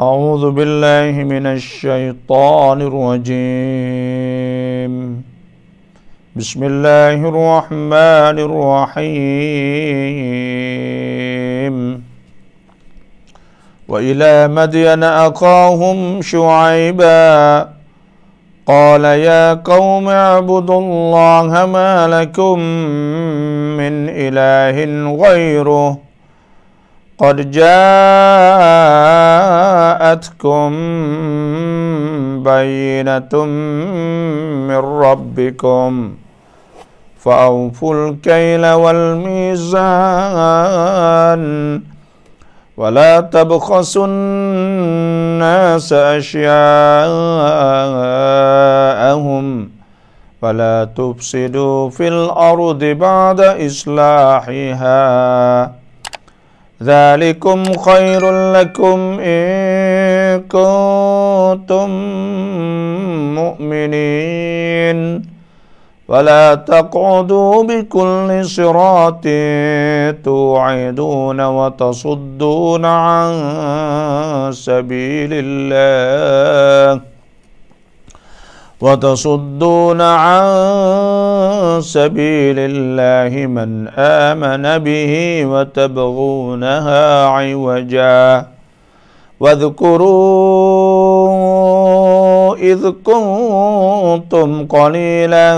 أعوذ بالله من الشيطان الرجيم بسم الله الرحمن الرحيم وإلى مدين أخاهم شعيبا قال يا قوم اعبدوا الله ما لكم من إله غيره قد جاءتكم بينة من ربكم فأوفوا الكيل والميزان ولا تبخسوا الناس أشياءهم ولا تفسدوا في الأرض بعد إصلاحها ذلكم خير لكم إن كنتم مؤمنين ولا تقعدوا بكل صراط توعدون وتصدون عن سبيل الله وتصدون عن سبيل الله من آمن به وتبغونها عوجا واذكروا إذ كنتم قليلا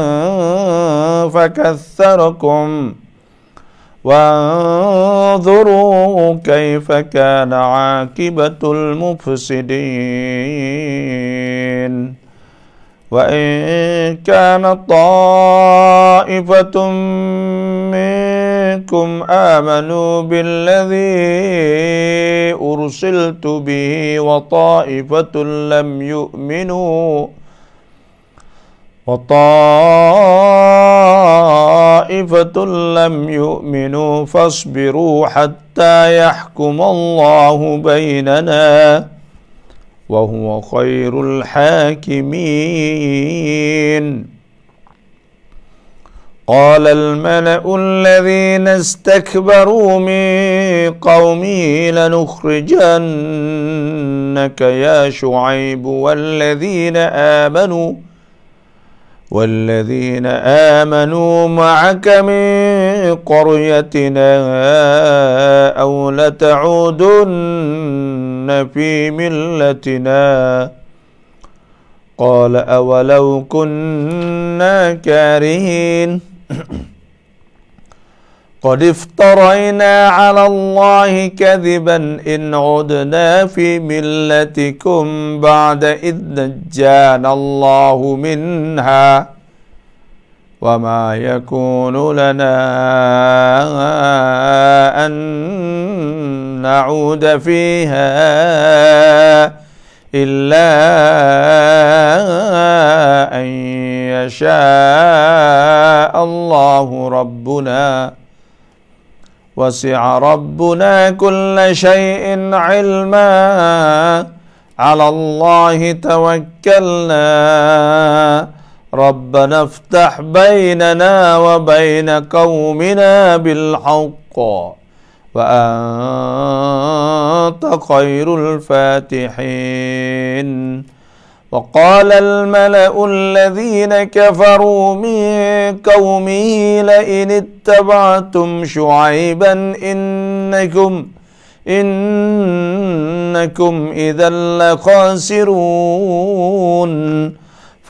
فكثركم وانظروا كيف كان عاقبة المفسدين وإن كان طائفة منكم آمنوا بالذي أرسلت به وطائفة لم يؤمنوا وطائفة لم يؤمنوا فاصبروا حتى يحكم الله بيننا وهو خير الحاكمين قال الملا الذين استكبروا من قومه لنخرجنك يا شعيب والذين امنوا والذين آمنوا معك من قريتنا أو لتعودن كن في ملتنا قال أولو كنا كارهين قد افترينا على الله كذبا إن عدنا في ملتكم بعد إذ نجانا الله منها وما يكون لنا أن نعود فيها إلا أن يشاء الله ربنا وسع ربنا كل شيء علما على الله توكلنا ربنا افتح بيننا وبين قومنا بالحق وأنت خير الفاتحين وقال الملأ الذين كفروا من قومه لئن اتبعتم شعيبا إنكم إنكم إذا لخاسرون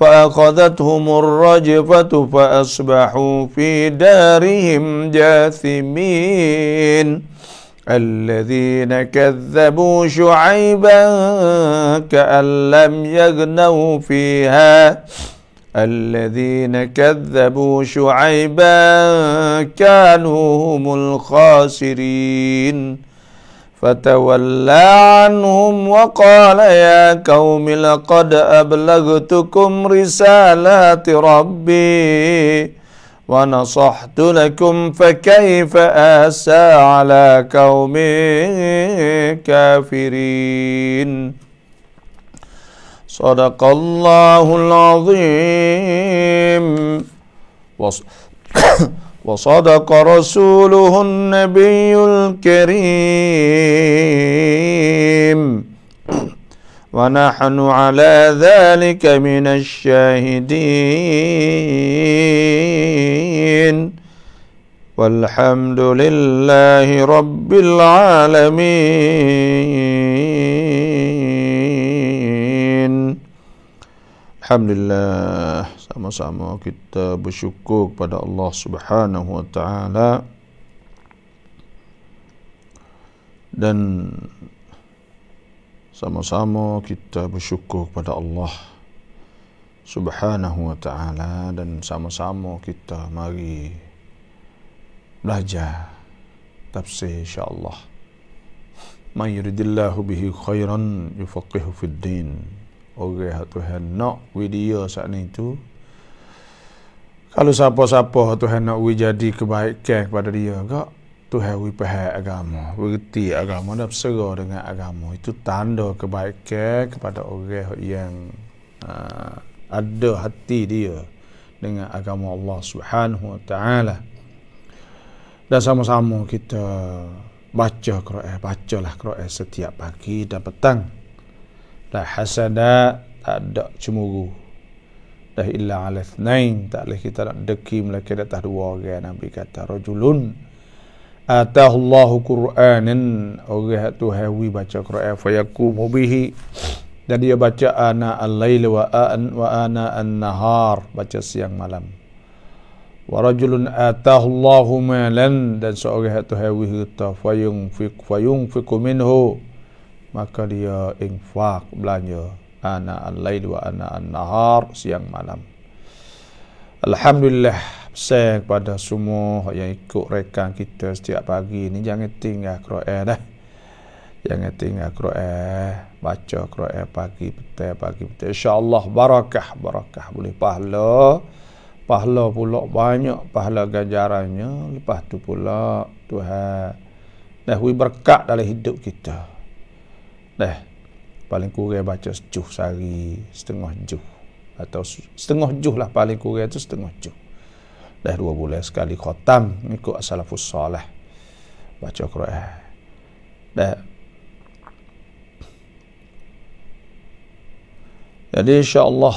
فأخذتهم الرجفة فأصبحوا في دارهم جاثمين الذين كذبوا شعيبا كأن لم يغنوا فيها الذين كذبوا شعيبا كانوا هم الخاسرين فتولى عنهم وقال يا قوم لقد أبلغتكم رسالات ربي ونصحت لكم فكيف آسى على قوم كافرين صدق الله العظيم وص... وصدق رسوله النبي الكريم ونحن على ذلك من الشاهدين والحمد لله رب العالمين الحمد لله sama-sama kita bersyukur kepada Allah Subhanahu wa taala dan sama-sama kita bersyukur kepada Allah Subhanahu wa taala dan sama-sama kita mari belajar tafsir insya-Allah. Man yuridillahu bihi khairan yufaqihu fid din. Orang yang Tuhan nak video saat ni tu kalau siapa-siapa Tuhan nak we jadi kebaikan kepada dia ke, Tuhan we pahal agama. Berhenti agama dan berserah dengan agama. Itu tanda kebaikan kepada orang yang uh, ada hati dia dengan agama Allah Subhanahu Wa Taala. Dan sama-sama kita baca Quran, bacalah Quran setiap pagi dan petang. Tak hasada, tak ada cemuruh dah illa ala thnain tak boleh kita nak deki mereka dah tahu dua orang Nabi kata rajulun atahu Allahu Qur'anan orang tu hawi baca Quran fa yakumu bihi dan dia baca ana al-lail wa an wa ana an-nahar baca siang malam wa rajulun atahu Allahu malan dan seorang tu hawi harta fa yunfiq fa yunfiq minhu maka dia infak belanja ana al-lail wa ana an-nahar siang malam. Alhamdulillah saya kepada semua yang ikut rekan kita setiap pagi ni jangan tinggal Quran dah. Jangan tinggal Quran, baca Quran pagi petang pagi petang. Insya-Allah barakah barakah boleh pahala. Pahala pula banyak pahala ganjarannya lepas tu pula Tuhan dah berkat dalam hidup kita. Dah paling kurang baca sejuh sehari setengah juh atau setengah juh lah paling kurang itu setengah juh dah dua bulan sekali khotam ikut asalafus salih baca Quran dah jadi insyaAllah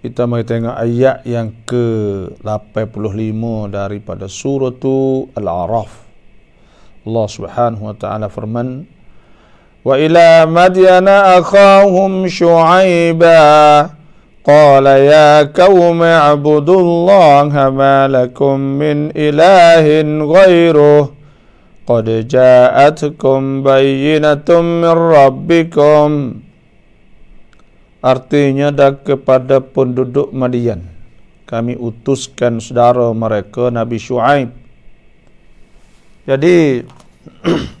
kita mari tengok ayat yang ke 85 daripada surah Al-Araf Allah subhanahu wa ta'ala firman وإلى مدين أخاهم شعيبا قال يا قوم اعبدوا الله ما لكم من إله غيره قد جاءتكم bayinatum من ربكم Artinya dah kepada penduduk Madian Kami utuskan saudara mereka Nabi Shu'aib Jadi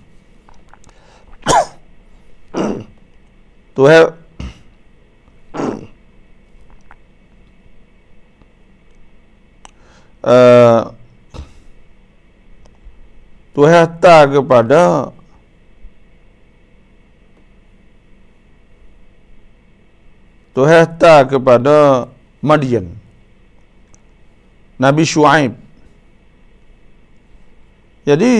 तो है तो है ताग पड़ा तो है ताग पड़ा मडियन नबी शुआइब यदि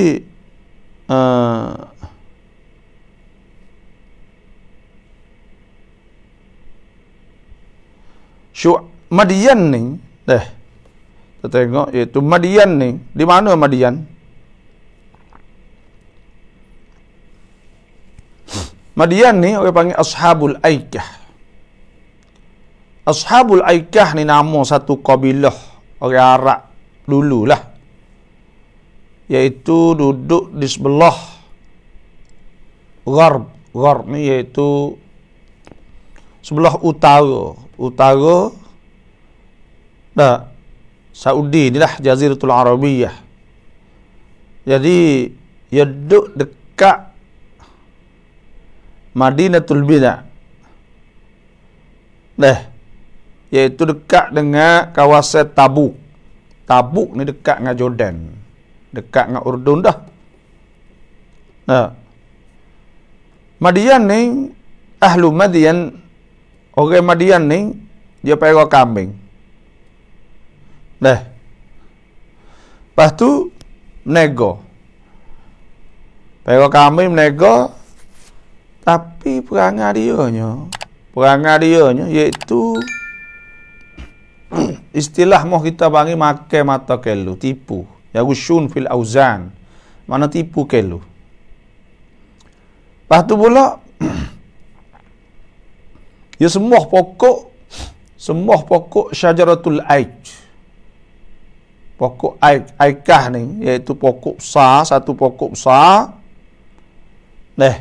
Madian ni deh kita tengok iaitu Madian ni di mana Madian Madian ni orang panggil Ashabul Aikah Ashabul Aikah ni nama satu kabilah orang Arab dulu lah. Yaitu duduk di sebelah Gharb Gharb ni iaitu sebelah utara utara nah Saudi inilah Jaziratul Arabiyah jadi ia duduk dekat Madinatul Bina nah iaitu dekat dengan kawasan Tabuk Tabuk ni dekat dengan Jordan dekat dengan Urdun dah nah Madian ni Ahlu Madian Orang Madian ni dia pergi kambing. Dah. Lepas tu menego. Pergi kambing menego tapi perangai dia nya. Perangai dia nya iaitu istilah moh kita panggil makan mata kelu, tipu. Ya gusyun fil auzan. Mana tipu kelu. Lepas tu pula ya semua pokok semua pokok syajaratul aik pokok aik aikah ni iaitu pokok sa satu pokok sa, leh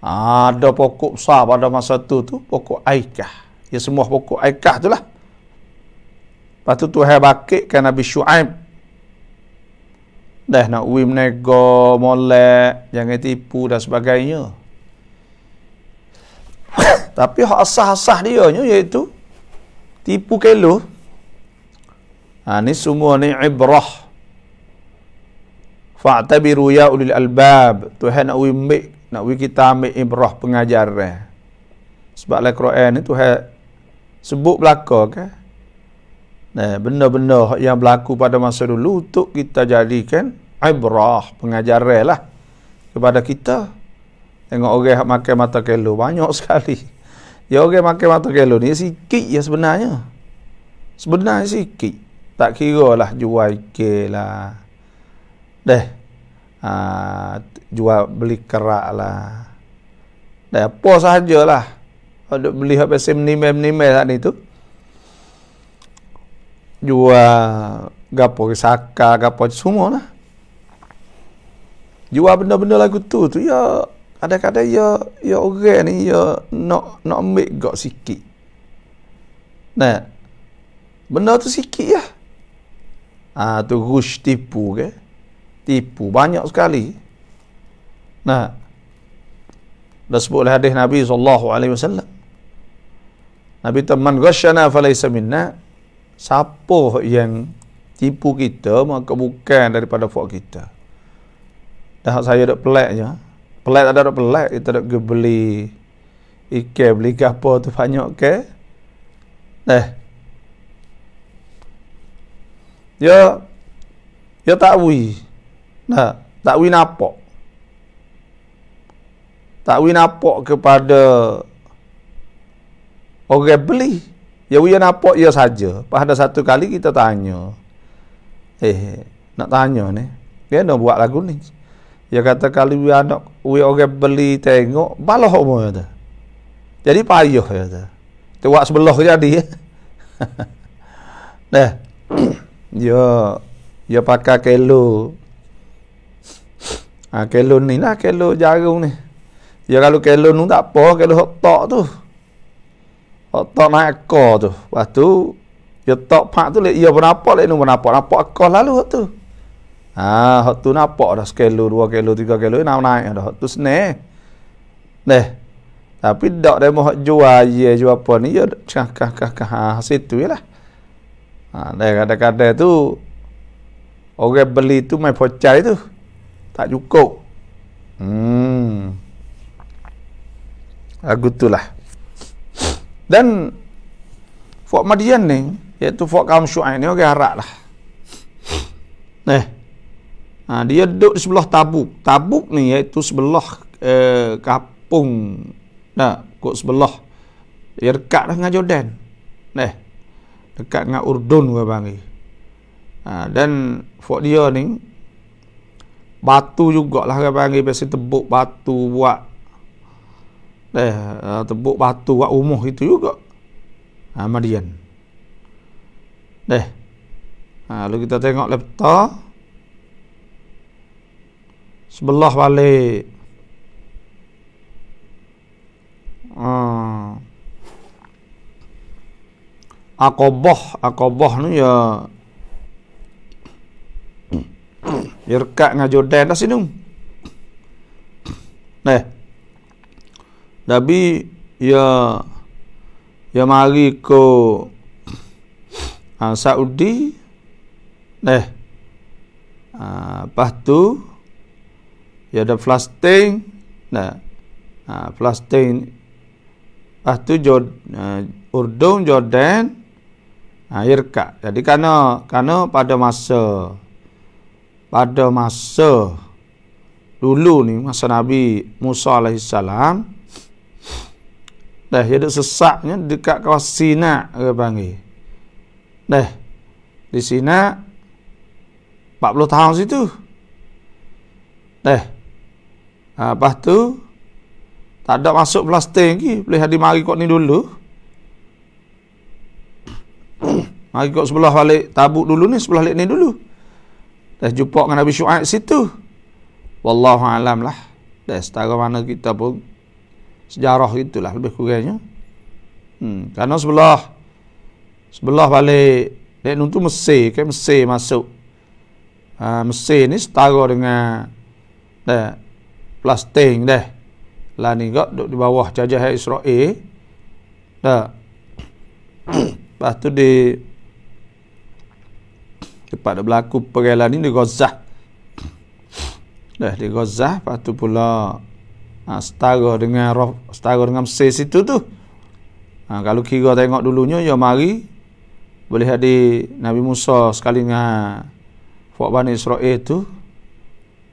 ada pokok sa pada masa tu tu pokok aikah ya semua pokok aikah itulah, lah Lepas tu Tuhan bakit kan Nabi Shu'aib Dah nak uim nego, molek, jangan tipu dan sebagainya tapi hak asah-asah dia ni iaitu tipu kelo ha ni semua ni ibrah fa'tabiru ya ulil albab tuhan nak wi ambil nak wi kita ambil ibrah pengajaran sebab la Quran ni tuhan sebut belaka kan nah benda-benda yang berlaku pada masa dulu untuk kita jadikan ibrah pengajaran lah kepada kita Tengok orang yang makan mata kelo banyak sekali. Ya orang makan mata kelo ni sikit ya sebenarnya. Sebenarnya sikit. Tak kira lah jual ke lah. Deh. Ah, jual beli kerak lah. Dah apa sahajalah. Kalau beli apa sim nimem nimem tadi tu. Jual gapo saka gapo semua lah. Jual benda-benda lagu tu tu ya ada kata ya ya orang ni ya nak nak ambil gak sikit nah benda tu sikit ya ah tu rush tipu ke tipu banyak sekali nah dah sebut oleh hadis Nabi sallallahu alaihi wasallam Nabi teman rasyana falaysa minna siapa yang tipu kita maka bukan daripada fuk kita dah saya dah pelak je ya? pelat ada orang dok pelat ada dok beli ike beli gapo tu banyak ke eh yo yo tak wi nah tak wi napok tak wi napo kepada orang beli ya wi napok, ya saja pada satu kali kita tanya eh nak tanya ni dia nak buat lagu ni Ya kata kali wi anak wi oge beli tengok baloh mo ya Jadi payoh ya ta. Tuak sebelah jadi. nah. yo yo pakai kelo. Ah kelo ni nak lah, kelo jarung ni. Ya kalau kelo nu tak apa kelo tok tu. Tok nak ko tu. Waktu yo tok pak tu le yo berapa le nu berapa napa ko lalu tu. Ah, ha, hok tu nampak dah sekelo, dua kelu tiga kelu eh, ni nak naik dah. Hok tu senang. Dah. Tapi dak dia mahu jual je jual apa ni, ya kah kah kah kah, ha, situ je lah. Ha, dah kadang-kadang tu, orang beli tu main pocai tu. Tak cukup. Hmm. Lagu tu lah. Dan, Fuak Madian ni, iaitu Fuak Kaum Syu'ai ni, orang harap lah. Nih. Eh ha, dia duduk di sebelah tabuk tabuk ni iaitu sebelah eh, kapung nah kok sebelah ya dekat lah dengan Jordan neh dekat dengan Urdun ke bang ha, dan fort dia ni batu jugalah ke bang biasa tebuk batu buat eh tebuk batu buat rumah itu juga ha, Madian deh ha, kita tengok laptop sebelah balik hmm. akoboh akoboh ni ya Yerka ngajo dan sini. Nah. Eh. Nabi ya ya mari ko ah, Saudi. Nah. Eh. Ah, uh, tu Ya ada Flasting, Nah. Ha, plastik. Lepas tu jod, uh, Urdung, Jordan. Ha, kak. Jadi karena, karena pada masa. Pada masa. Dulu ni masa Nabi Musa AS. Dah ada sesaknya dekat kawas Sina. Dia panggil. Dah. Di Sina. 40 tahun situ. Dah. Ha, lepas tu, tak ada masuk plastik lagi. Boleh hadir mari kot ni dulu. mari kot sebelah balik tabuk dulu ni, sebelah balik ni dulu. Dah jumpa dengan Nabi Syuaib situ. Wallahu alam lah. Dah setara mana kita pun sejarah itulah lebih kurangnya. Hmm, karena sebelah sebelah balik Lek Nun tu mesti kan Mesir masuk. Ha, Mesir ni setara dengan dah, plastik deh. Lah ni gak duduk di bawah jajah Israel. Dah. Lepas tu di tempat dah berlaku perelan ni di Gaza. Dah di Gaza, lepas tu pula ha, setara dengan setara dengan Mesir situ tu. Ha, kalau kira tengok dulunya ya mari boleh ada Nabi Musa sekali dengan Fuad Bani Israel tu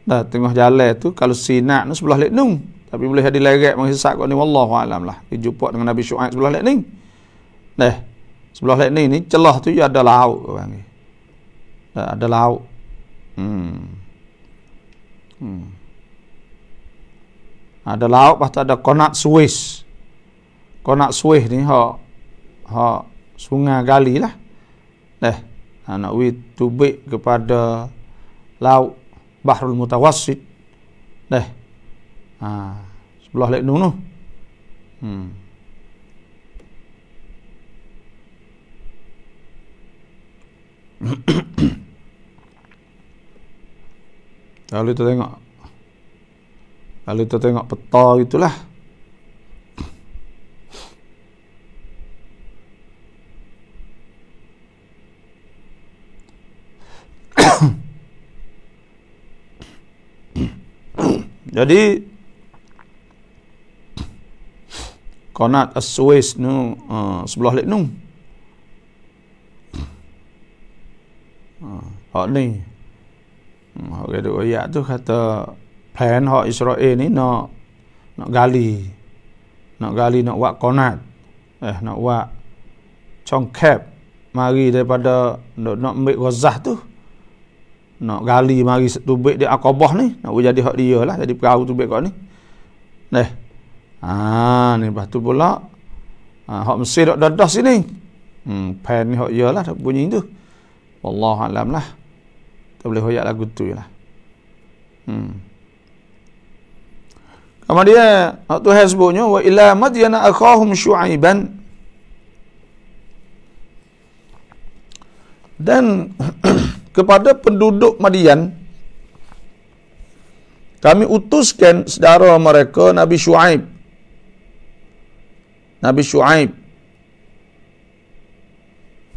Dah tengah jalan tu kalau sinak tu sebelah lekning. Tapi boleh jadi leret menghisap kau ni wallahu alam lah. Dijumpa dengan Nabi Syuaib sebelah lekning. Dah. Sebelah lekning ni celah tu ada laut kau panggil. Dah ada laut. Hmm. Hmm. Ada laut pasti ada konak Swiss. Konak Swiss ni ha ha sungai gali lah. Dah anak wit tubik kepada laut Bahrul Mutawassit. Deh. Ha, sebelah lek nunu. Hmm. Lalu kita tengok Lalu kita tengok peta gitulah. Jadi Konat as-Suez nu uh, sebelah lek nu. Uh, hak ni. Hmm, hak ke duk ayat tu kata plan hak Israel ni nak nak gali. Nak gali nak buat konat. Eh nak buat congkap mari daripada nak nak ambil Gaza tu nak gali mari tubik di Aqabah ah, ni nak jadi hak dia lah jadi perahu tubik kau ni neh ha ah, ni lepas tu pula ha hak Mesir dak dadah sini hmm pen ni hak iyalah tak bunyi tu wallahu alam lah tak boleh hoyak lagu tu lah hmm kemudian hak tu hasbunya wa ila madyana akhahum syuaiban dan kepada penduduk Madian kami utuskan saudara mereka Nabi Shu'aib Nabi Shu'aib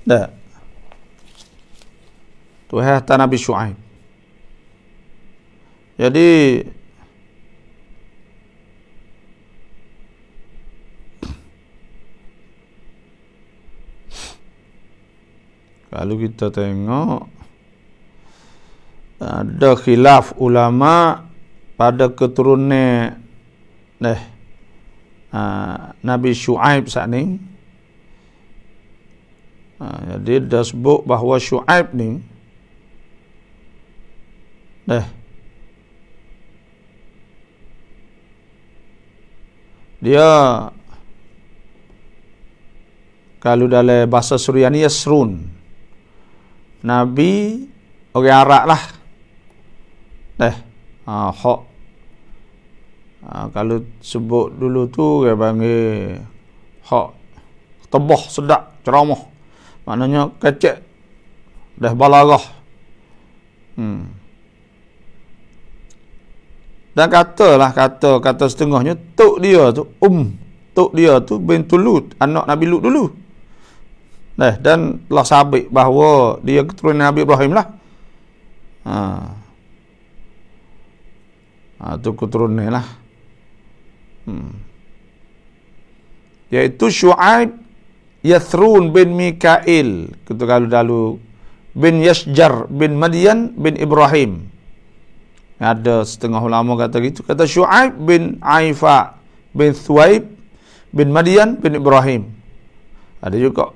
dah Tuhai ta Nabi Shu'aib jadi kalau kita tengok ada khilaf ulama pada keturunan eh, ah, Nabi Shu'aib saat ni ah, jadi dia sebut bahawa Shu'aib ni eh, dia kalau dalam bahasa Suriani ya Serun Nabi orang okay, Arab lah teh ha, hak ha, kalau sebut dulu tu dia panggil hak tebah sedap ceramah maknanya kecek dah balarah hmm. dan katalah kata kata setengahnya tok dia tu um tok dia tu bin tulut anak Nabi Lut dulu eh, dan telah sabit bahawa dia keturunan Nabi Ibrahim lah ha ha, tu keturunan lah hmm. iaitu Shu'aib Yathrun bin Mikail kita kalau dahulu bin Yashjar bin Madian bin Ibrahim ada setengah ulama kata gitu kata Shu'aib bin Aifa bin Thuaib bin Madian bin Ibrahim ada juga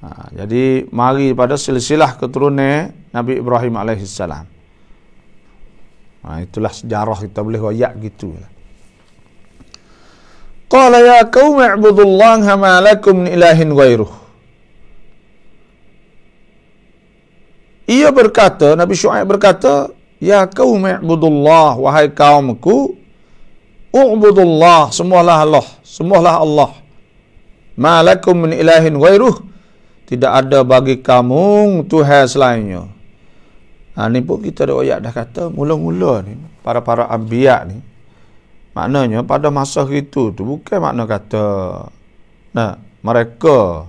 ha, jadi mari pada silsilah keturunan Nabi Ibrahim alaihissalam Ha, itulah sejarah kita boleh royak gitu. Qala ya qaum i'budullaha ma lakum min ilahin ghairuh. Ia berkata, Nabi Syuaib berkata, Ya kaum i'budullah, wahai kaumku, u'budullah, semualah Allah, semualah Allah. Ma'alakum min ilahin wairuh, tidak ada bagi kamu Tuhan selainnya. Ha, ni pun kita ada ayat dah kata, mula-mula ni, para-para ambiak ni, maknanya pada masa itu tu, bukan makna kata, nah, mereka,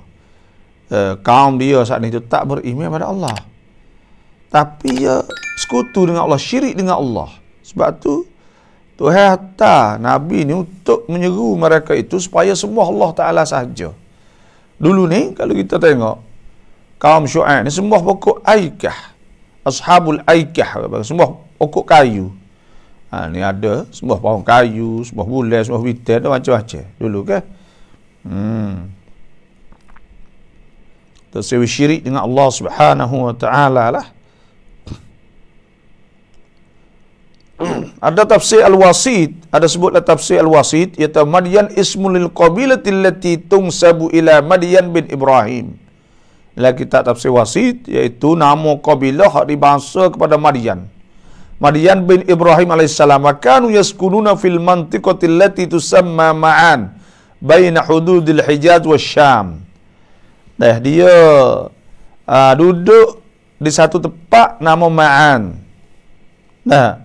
eh, kaum dia saat ni tu, tak beriman pada Allah. Tapi ya, sekutu dengan Allah, syirik dengan Allah. Sebab tu, Tuhan hatta Nabi ni untuk menyeru mereka itu supaya semua Allah Ta'ala sahaja. Dulu ni, kalau kita tengok, kaum syu'an ni, semua pokok aikah ashabul aikah semua pokok kayu ha, ni ada semua pohon kayu semua bulan semua bintang macam-macam dulu ke hmm tersewi syirik dengan Allah subhanahu wa ta'ala lah ada tafsir al-wasid ada sebutlah tafsir al-wasid iaitu Madian ismu lil qabilati allati tungsabu ila Madian bin ibrahim dalam kitab tafsir wasit iaitu nama kabilah hak dibangsa kepada Madian. Madian bin Ibrahim AS makan yaskununa fil mantiqati allati tusamma ma'an baina hududil hijaz wa syam. Dah eh, dia uh, duduk di satu tempat nama Ma'an. Nah,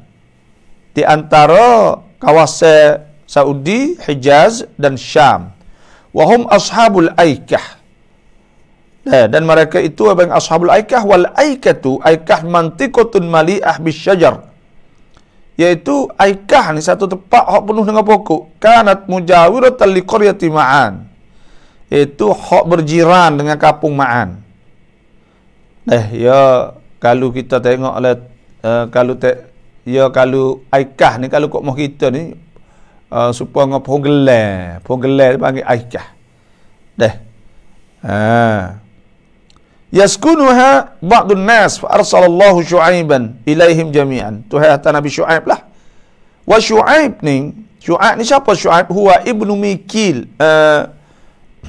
di antara kawasan Saudi, Hijaz dan Syam. Wahum ashabul Aikah. Eh, dan mereka itu apa yang ashabul aikah wal aikatu aikah mantikotun mali'ah syajar, yaitu aikah ni satu tempat hok penuh dengan pokok kanat mujawir li qaryati ma'an itu hok berjiran dengan kapung ma'an eh ya kalau kita tengok le, uh, eh, kalau te, ya kalau aikah ni kalau kok mau kita ni uh, supaya ngapung gelah panggil aikah Dah ah yaskunuha ba'dun nas fa arsalallahu syu'aiban ilaihim jami'an tu hayat nabi syu'aib lah wa shuaib ni shuaib ni siapa syu'aib huwa ibnu mikil uh,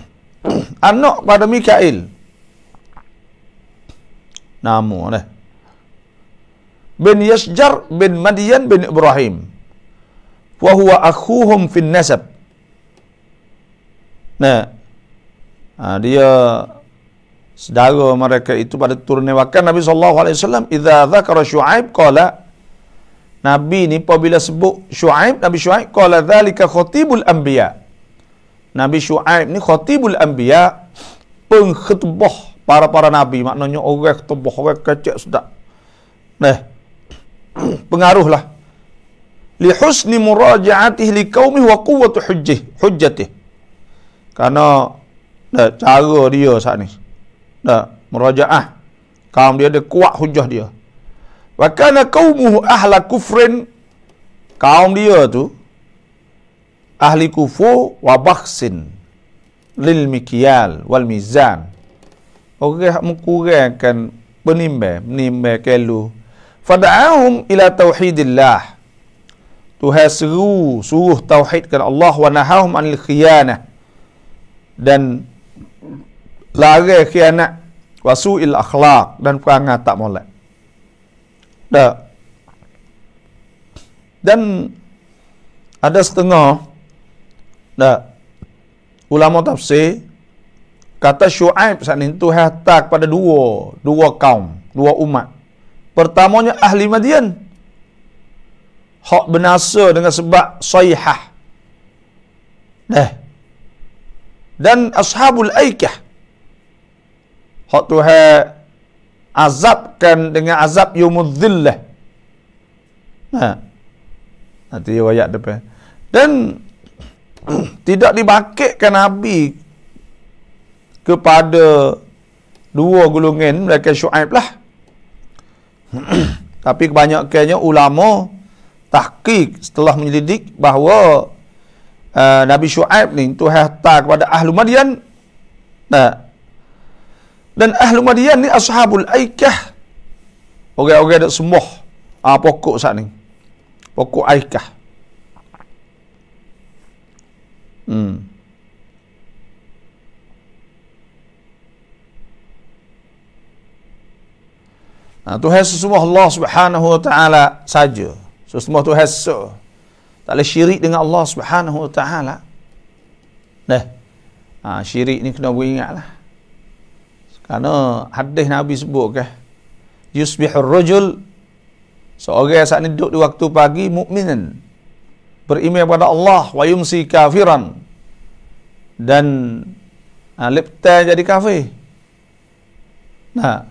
anak pada mikail namu ne bin Yashjar bin madian bin ibrahim wa huwa akhuhum fin nasab nah uh, dia saudara mereka itu pada turun wakil Nabi saw. alaihi wasallam idza syuaib qala Nabi ni apabila sebut Shu'aib, Nabi Shu'aib kala dhalika khutibul anbiya. Nabi Shu'aib ni khutibul anbiya pengkhutbah para-para Nabi. Maknanya orang khutbah, orang kacak sudah. Nah, pengaruh lah. Li husni muraja'atih li kaumih wa kuwatu hujjatih. Karena nah, cara dia saat ni. Tak, merajaah. Kaum dia ada kuat hujah dia. Wa kana qaumuhu ahla kufrin. Kaum dia tu ahli kufu wa bakhsin lil mikyal wal mizan. Orang okay, mengkurangkan penimbang, menimbang kelu. Fada'ahum ila tauhidillah. Tuhan seru, suruh tauhidkan Allah wa nahahum anil khiyanah. Dan lari khianat wasu il akhlak dan perangai tak molek dah dan ada setengah dah ulama tafsir kata Shu'aib saat ini itu hatta kepada dua dua kaum dua umat pertamanya ahli Madian hak benasa dengan sebab sayihah dah dan ashabul aikah Hak Tuhan azabkan dengan azab yumudzillah. Nah. Ha. Nanti ayat depan. Dan tidak dibakitkan Nabi kepada dua golongan mereka Syuaib lah. Tapi kebanyakannya ulama tahqiq setelah menyelidik bahawa uh, Nabi Syuaib ni tu hatta kepada ahlu Madian. Nah, dan ahli Madian ni Ashabul Aikah Orang-orang ada sembuh ah, Pokok saat ni Pokok Aikah Hmm Nah, Tuhan semua Allah subhanahu wa ta'ala saja. Semua Tuhan sesungguh. Tak boleh syirik dengan Allah subhanahu wa ta'ala. Nah, ha, syirik ni kena beringat lah. Karena hadis Nabi sebut ke Yusbihur rajul Seorang saat ni duduk di waktu pagi mukminin Beriman kepada Allah Wa yumsi kafiran Dan ha, ah, Lipta jadi kafir Nah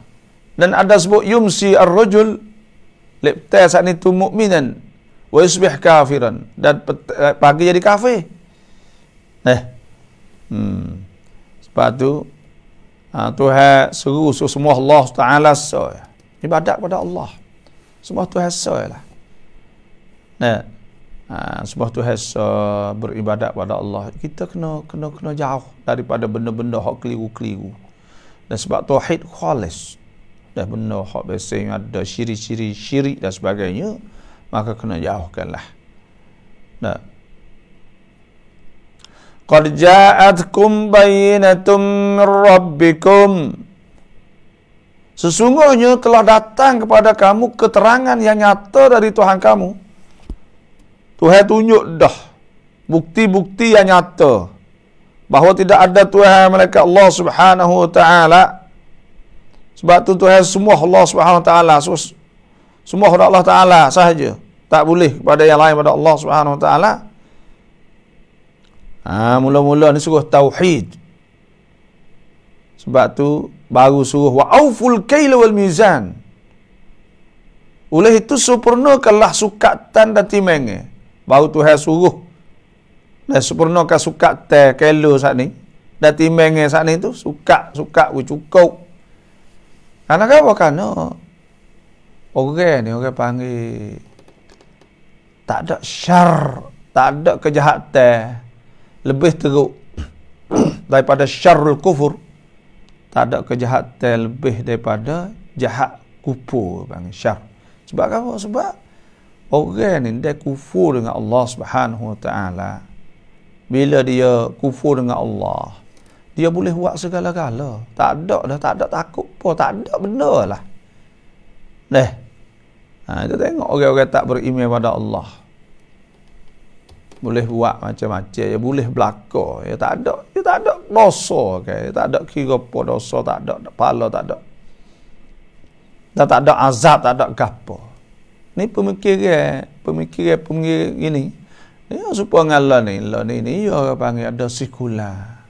Dan ada sebut yumsi ar-rajul Lipta saat ni tu mukminin Wa yusbih kafiran Dan eh, pagi jadi kafir Eh hmm. Sebab tu Ha, Tuhan seru so semua Allah Taala so. Ibadat kepada Allah. Semua Tuhan so lah. Nah. Ha, sebab tu has uh, beribadat pada Allah kita kena kena kena jauh daripada benda-benda hak keliru-keliru dan sebab tauhid khalis dan benda hak biasa yang ada syirik-syirik syirik dan sebagainya maka kena jauhkanlah nah قد جاءتكم bayinatum من ربكم Sesungguhnya telah datang kepada kamu keterangan yang nyata dari Tuhan kamu. Tuhan tunjuk dah bukti-bukti yang nyata bahawa tidak ada Tuhan mereka Allah Subhanahu wa taala. Sebab tu Tuhan semua Allah Subhanahu wa taala. Semua Allah taala sahaja. Tak boleh kepada yang lain pada Allah Subhanahu wa taala. Ha, mula-mula ni suruh tauhid. Sebab tu baru suruh wa'auful kaila wal mizan. Oleh itu sempurnakanlah sukatan dan timeng. Baru tu hai suruh. Dan lah, sempurnakan sukatan kaila saat ni. Dan timeng saat ni tu sukat, sukat, cukup. Karena ha, kan apa kan? Orang ni, orang panggil. Tak ada syar. Tak ada kejahatan lebih teruk daripada syarul kufur tak ada kejahatan lebih daripada jahat kufur bang syar sebab apa sebab orang ni dia kufur dengan Allah Subhanahu wa taala bila dia kufur dengan Allah dia boleh buat segala-gala tak ada dah tak ada takut apa tak ada benda lah Nah, ha, kita tengok orang-orang tak beriman pada Allah boleh buat macam-macam ya boleh belaka ya tak ada ya tak ada dosa ke ya tak ada kira apa dosa tak ada kepala tak ada dan tak ada azab tak ada gapo ni pemikiran pemikiran pemikiran ini ya supaya ngalah ni lo ni ni ya orang panggil ada sekular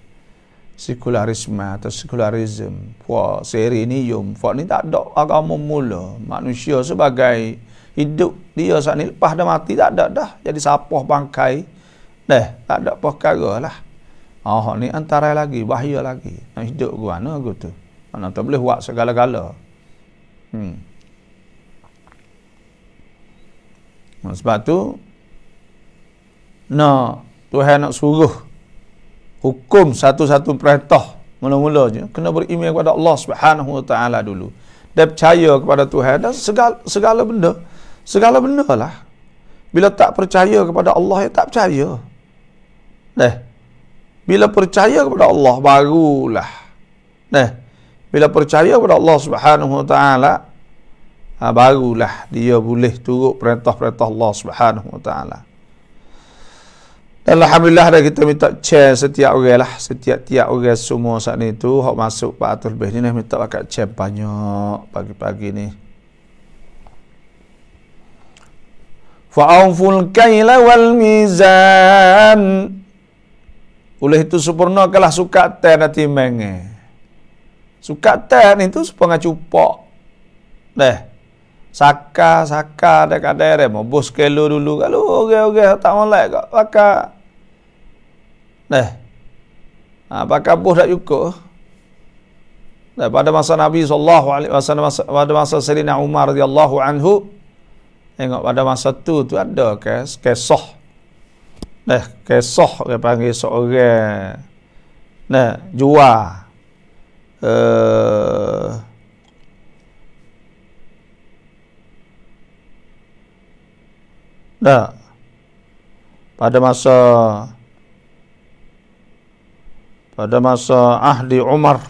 sekularisme atau sekularisme puak seri ni yum puak ni tak ada agama mula manusia sebagai hidup dia saat ni lepas dah mati tak ada dah jadi sapoh bangkai dah tak ada perkara lah oh ni antara lagi bahaya lagi nak hidup gua mana gua tu mana tak boleh buat segala-gala hmm. sebab tu nak Tuhan nak suruh hukum satu-satu perintah mula-mula je kena beriman kepada Allah Subhanahu Wa Taala dulu dan percaya kepada Tuhan dan segala segala benda segala benda lah bila tak percaya kepada Allah ya tak percaya Neh. bila percaya kepada Allah barulah Neh. bila percaya kepada Allah subhanahu wa ta'ala ha, barulah dia boleh turut perintah-perintah Allah subhanahu wa ta'ala dan Alhamdulillah dah kita minta chair setiap orang lah Setiap-tiap orang semua saat ni tu Hak masuk Pak Atul Bih ni Minta pakai chair banyak pagi-pagi ni -pagi fa'auful kaila wal mizan oleh itu sempurna kalah suka teh nanti menge suka teh itu sepengah cupok deh saka saka dek adere mau bos kelo dulu kalau oke oke tak malek kok maka deh apakah ha, bos tak cukup Nah, pada masa Nabi saw pada masa Sayyidina Umar radhiyallahu anhu Tengok pada masa tu tu ada kes, kesoh, Nah, eh, kesoh, dia panggil seorang nah jual uh, Nah. Pada masa pada masa ahli Umar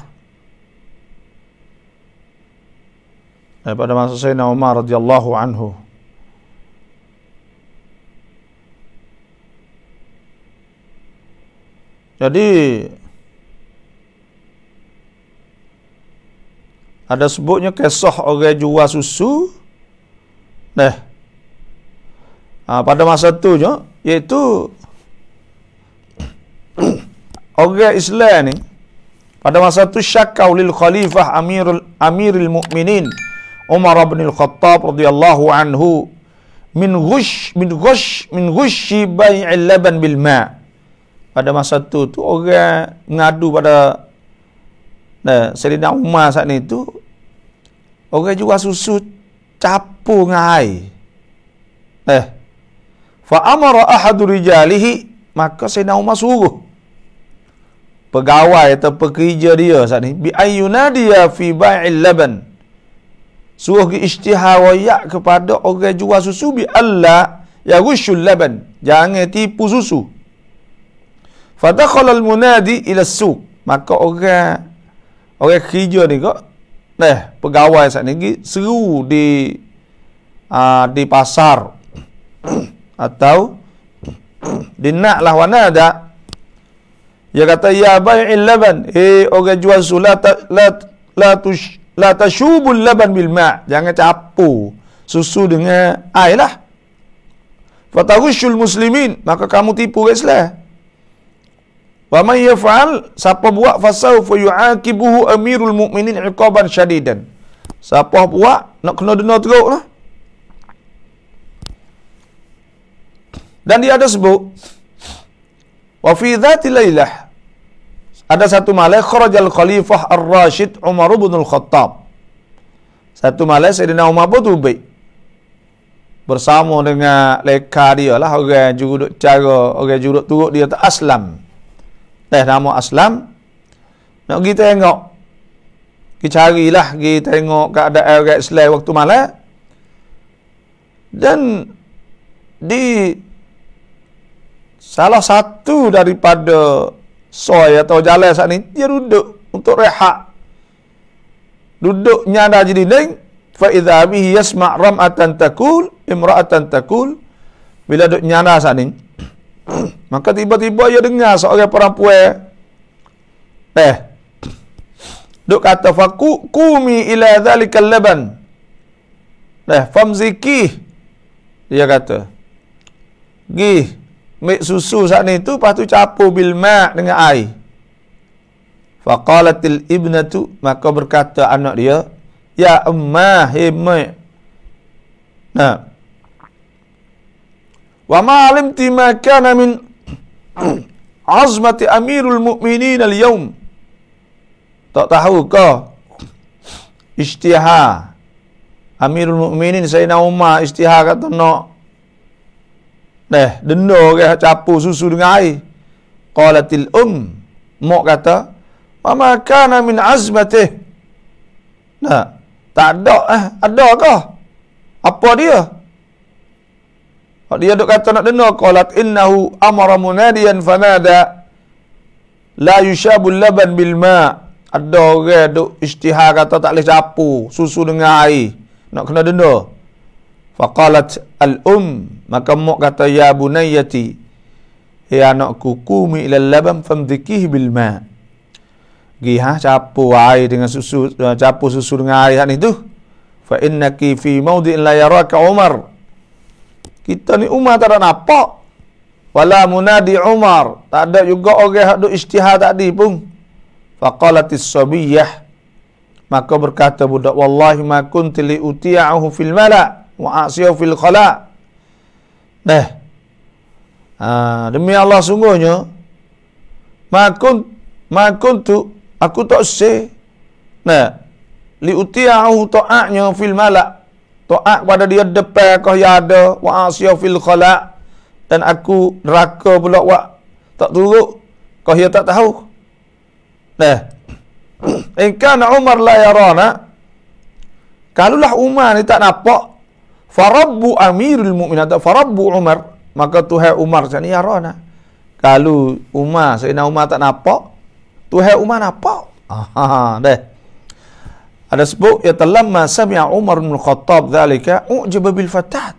eh, pada masa Sayyidina Umar radhiyallahu anhu Jadi ada sebutnya kisah orang jual susu. Nah. Ha, pada masa tu je iaitu orang Islam ni pada masa tu syakau lil khalifah Amirul Amiril Mu'minin Umar bin Al-Khattab radhiyallahu anhu min ghush min ghush min ghush bai'il laban bil ma' pada masa tu tu orang mengadu pada nah, eh, Serina Umar saat ni tu orang jual susu capu ngai eh fa amara ahadu rijalihi maka Serina Umar suruh pegawai atau pekerja dia saat ni bi ayyunadiya fi ba'il laban suruh ke isytihar wayak kepada orang jual susu bi Allah ya rusyul laban jangan tipu susu Fadakhala al-munadi ila suq. Maka orang orang kerja ni kok deh pegawai sat ni seru di uh, di pasar atau di nak lah wana ada dia kata ya bai'il laban eh orang jual sula ta, la la tush la tashubul laban bil ma' jangan capu susu dengan air lah fatagushul muslimin maka kamu tipu guys lah. Faman yaf'al siapa buat fasau fa yu'aqibuhu amirul mu'minin 'iqaban shadidan. Siapa buat nak kena dena teruk lah. Dan dia ada sebut wa fi dhati lailah ada satu malam kharajal khalifah ar-rashid Umar bin al-Khattab. Satu malam Sayyidina Umar pun tubik bersama dengan leka dia lah orang juga duduk cara orang juga turut dia tak aslam Teh nama Aslam Nak pergi tengok Kita carilah pergi tengok keadaan orang Islam waktu malam Dan Di Salah satu daripada Soy atau jalan saat ini Dia duduk untuk rehat Duduknya dah jadi ni Fa idza bihi yasma' ram'atan taqul imra'atan taqul bila duk nyana saat Maka tiba-tiba dia dengar seorang perempuan eh duk kata faku kumi ila zalikal laban. Eh famziki dia kata. Gi mik susu saat ni tu patu capu bil ma' dengan air. Faqalatil ibnatu maka berkata anak dia, ya ummah hey, mak. Nah, Wa ma alimti ma kana min azmati amirul mu'minin al-yawm. Tak tahu ke Ijtiha Amirul Mukminin Sayyidina Umar Ijtiha kata nak Deh Denda ke Capu susu dengan air Qalatil um Mok kata Mama kana min azmatih Nah Tak ada eh Ada kah Apa dia Hak dia dok kata nak dengar qalat innahu amara munadiyan fanada la yushabu laban bil ma. Ada orang duk ishtihar kata tak leh capu susu dengan air. Nak kena dengar. Faqalat al um maka mak kata ya bunayyati ya anakku kumi ila laban famdikih bil ma. Giha capu air dengan susu capu eh, susu dengan air ni tu. Fa innaki fi mawdi'in la yaraka Umar kita ni Umar tak ada nampak wala munadi Umar tak ada juga orang hak duk ijtihad tadi pun faqalatis sabiyyah maka berkata budak wallahi ma kunti li utiyahu fil mala wa asiyahu fil khala nah ha, demi Allah sungguhnya ma kun ma kuntu aku tak sih nah li utiyahu ta'anya fil mala' Taat pada dia depan kau yang ada wa asya fil khalaq dan aku neraka pula wa tak turut kau yang tak tahu. Nah. In kana Umar la yarana kalulah Umar ni tak nampak farabbu amirul mu'minin atau farabbu Umar maka Tuhan Umar sini rana. Kalau Umar, Sayyidina Umar tak nampak, Tuhan Umar nampak. Ah, deh. Ada sebut ya talamma sami'a Umar bin Khattab zalika u'jiba bil fatat.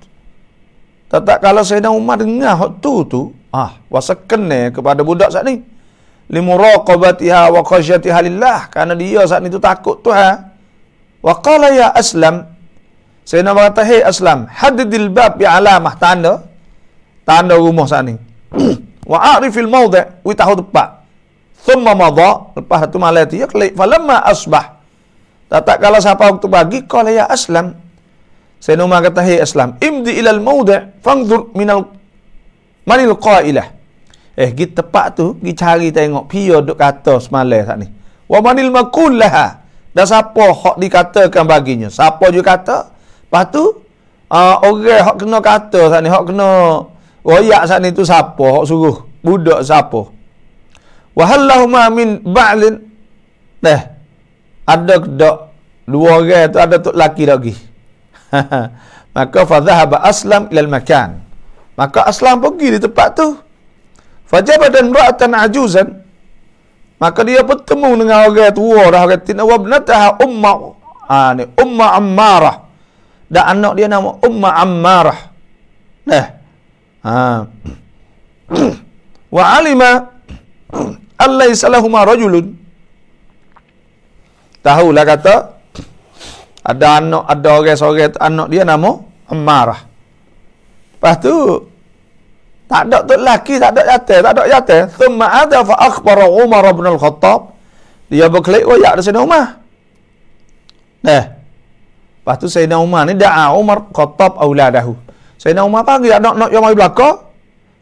Tetap kalau Sayyidina Umar dengar tu tu, ah, wasakan kepada budak saat ni. Li muraqabatiha wa khasyatiha lillah, karena dia saat ni tu takut Tuhan. Wa qala ya Aslam, Sayyidina berkata, "Hei Aslam, haddidil bab bi alamah tanda tanda rumah saat ni. wa arifil mawdi' wa tahu tempat." Thumma mazah, lepas itu tu malati ya, falamma asbah tak tak kalau siapa waktu bagi kau ya Aslam. saya Umar kata, "Hei Aslam, imdi ilal al-mawdi' fanzur min al qailah." Eh, git tepat tu, gi cari tengok pio duk kata semalam sat ni. Wa manil maqul laha? Dah siapa hak dikatakan baginya? Siapa juga kata? Lepas tu, uh, orang hak kena kata sat ni, hak kena royak sat ni tu siapa? Hak suruh budak siapa? Wa hallahuma min ba'lin. Nah, eh, ada dok dua orang tu ada tok laki lagi, maka fa dhahaba aslam ila makan maka aslam pergi di tempat tu fajaba dan ra'atan ajuzan maka dia bertemu dengan orang tua dah orang tina wa bnataha umma ah ni umma ammarah dan anak dia nama umma ammarah nah ha wa alima allaisa lahumu rajulun tahulah kata ada anak ada orang seorang anak dia nama Ammarah. Lepas tu tak ada tu lelaki, tak ada jatuh, tak ada jatuh. Thumma ada fa akhbara Umar bin Al-Khattab. Dia berkelik wa yak di sini Umar. Nah. Lepas tu Sayyidina Umar ni da'a Umar Khattab auladahu. Sayyidina Umar panggil anak-anak yang mari belakang.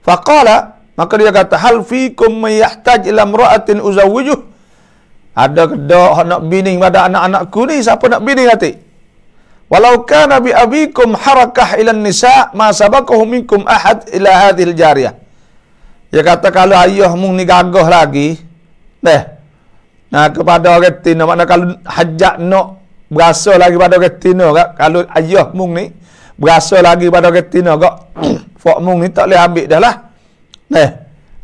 Faqala, maka dia kata hal fikum may yahtaj ila imra'atin uzawwijuh ada kedok hok nak bining pada anak-anakku ni siapa nak bining hati? Walau kana bi abikum harakah ilan nisa ma sabaqahu minkum ahad ila hadhihi jariyah. Ya kata kalau ayah mung ni gagah lagi, deh. Nah kepada orang tino makna kalau hajak nak berasa lagi pada orang tino kalau ayah mung ni berasa lagi pada orang tino gak. fok mung ni tak leh ambil dah lah. Deh.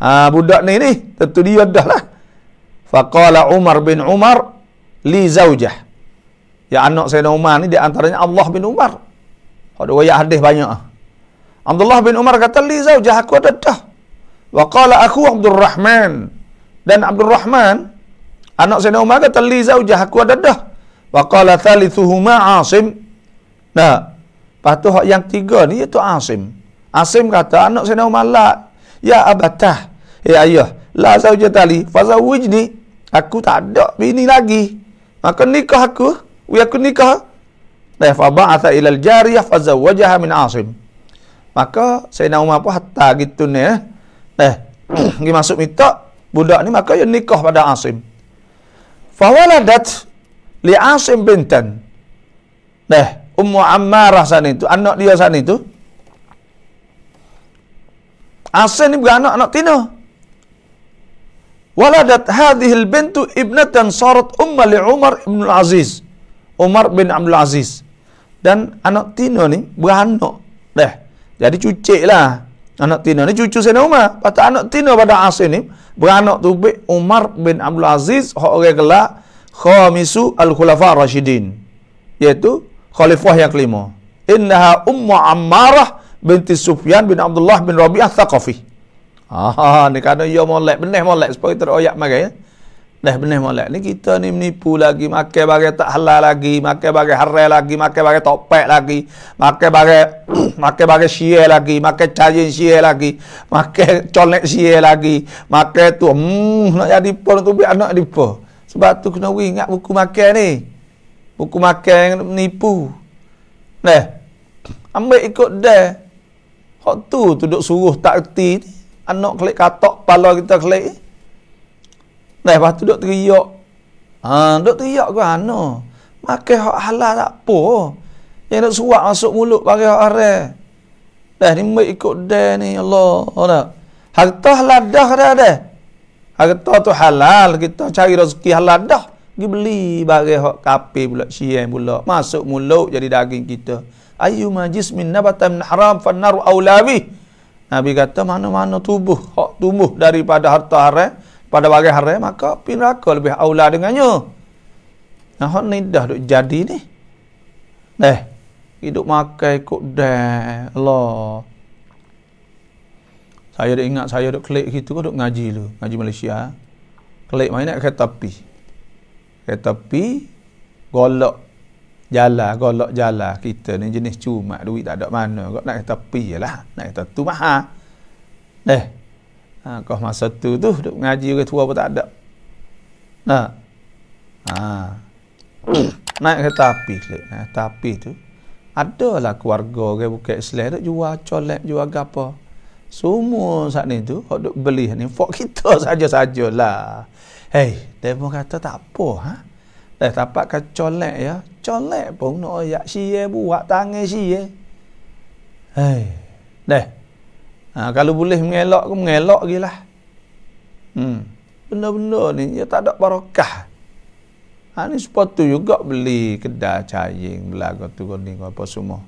Ah budak ni ni tentu dia dah lah. Faqala Umar bin Umar li zaujah. Ya anak Sayyidina Umar ni di antaranya Allah bin Umar. Ada wayak hadis banyak ah. Abdullah bin Umar kata li zaujah aku ada dah. Wa qala aku Abdul Rahman. Dan Abdul Rahman anak Sayyidina Umar kata li zaujah aku ada dah. Wa qala thalithuhuma Asim. Nah, patuh yang tiga ni itu Asim. Asim kata anak Sayyidina Umar la ya abatah. Ya ayah, la zaujah tali fazawijni aku tak ada bini lagi maka nikah aku wi aku nikah dan fa ba'atha ila al jariyah fa zawwajaha min asim maka saya umar apa hatta gitu ni eh eh gi masuk minta budak ni maka dia nikah pada asim fa waladat li asim bintan Nah, eh, Ummu Ammarah sana itu, anak dia sana itu. Asim ni beranak anak tina waladat hadhil bintu ibnatan sarat umma li Umar ibn Aziz. Umar bin Abdul Aziz. Dan anak Tino ni beranak. Dah. Jadi cucik lah. Anak Tino ni cucu saya Umar. Patut anak Tino pada Asim ni beranak tu Umar bin Abdul Aziz. Hak orang gelak. Khamisu al-Khulafah Rashidin. Yaitu khalifah yang kelima. Innaha Ummah Ammarah binti Sufyan bin Abdullah bin Rabi'ah Thaqafi. Ah, ni kerana Yo, ya, molek, benih molek supaya kita royak makan ya. Benih molek. Ni kita ni menipu lagi, makan bagi tak halal lagi, makan bagi haram lagi, makan bagi topek lagi, makan bagi makan bagi syiah lagi, makan cajin syiah lagi, makan colek syiah lagi, makan tu hmm nak jadi pun tu biar nak dipo. Sebab tu kena ingat buku makan ni. Buku makan menipu. Nah. Ambil ikut dah. Hak tu tu duk suruh tak erti ni anak kelik katok kepala kita kelik Nah, lepas tu duk teriak. Ha, duk teriak ke ano? Make hak halal tak apa. Yang nak suap masuk mulut bagi hak haram. Dah ni mai ikut dah ni Allah. Ora. Harta halal dah dah dah. Harta tu halal kita cari rezeki halal dah. Gi beli bagi hak kape pula siang pula. Masuk mulut jadi daging kita. Ayu majis min nabatan min haram fan aulawi. Nabi kata mana-mana tubuh hak tumbuh daripada harta haram pada bagai haram maka pinaka lebih aula dengannya. Nah hak ni dah duk jadi ni. Neh. Hidup makan ikut dah. Allah. Saya dah ingat saya duk klik gitu ke duk ngaji lu, ngaji Malaysia. Klik main nak kereta api. Kereta api golok jalan golok jalan kita ni jenis cuma duit tak ada mana kok nak kata pi lah nak kata tu mahal eh ha, kau masa tu tu duk ngaji ke tua pun tak ada nah ha. ha. nak kata pi lek nak kata tu adalah keluarga ke buka selai duk jual colek jual gapo semua saat ni tu kok duk beli ni fok kita saja saja lah. Hey, demo kata tak apa ha Eh, tapak kacolek ya, John le bong no ya si ye bu wa si ye. Hei, deh. Ha, kalau boleh mengelak, aku mengelak lagi lah. Hmm. Benda-benda ni, ya tak ada barakah. Ha, ni sepatu juga beli kedai cahing, belaga tu, ni, apa semua.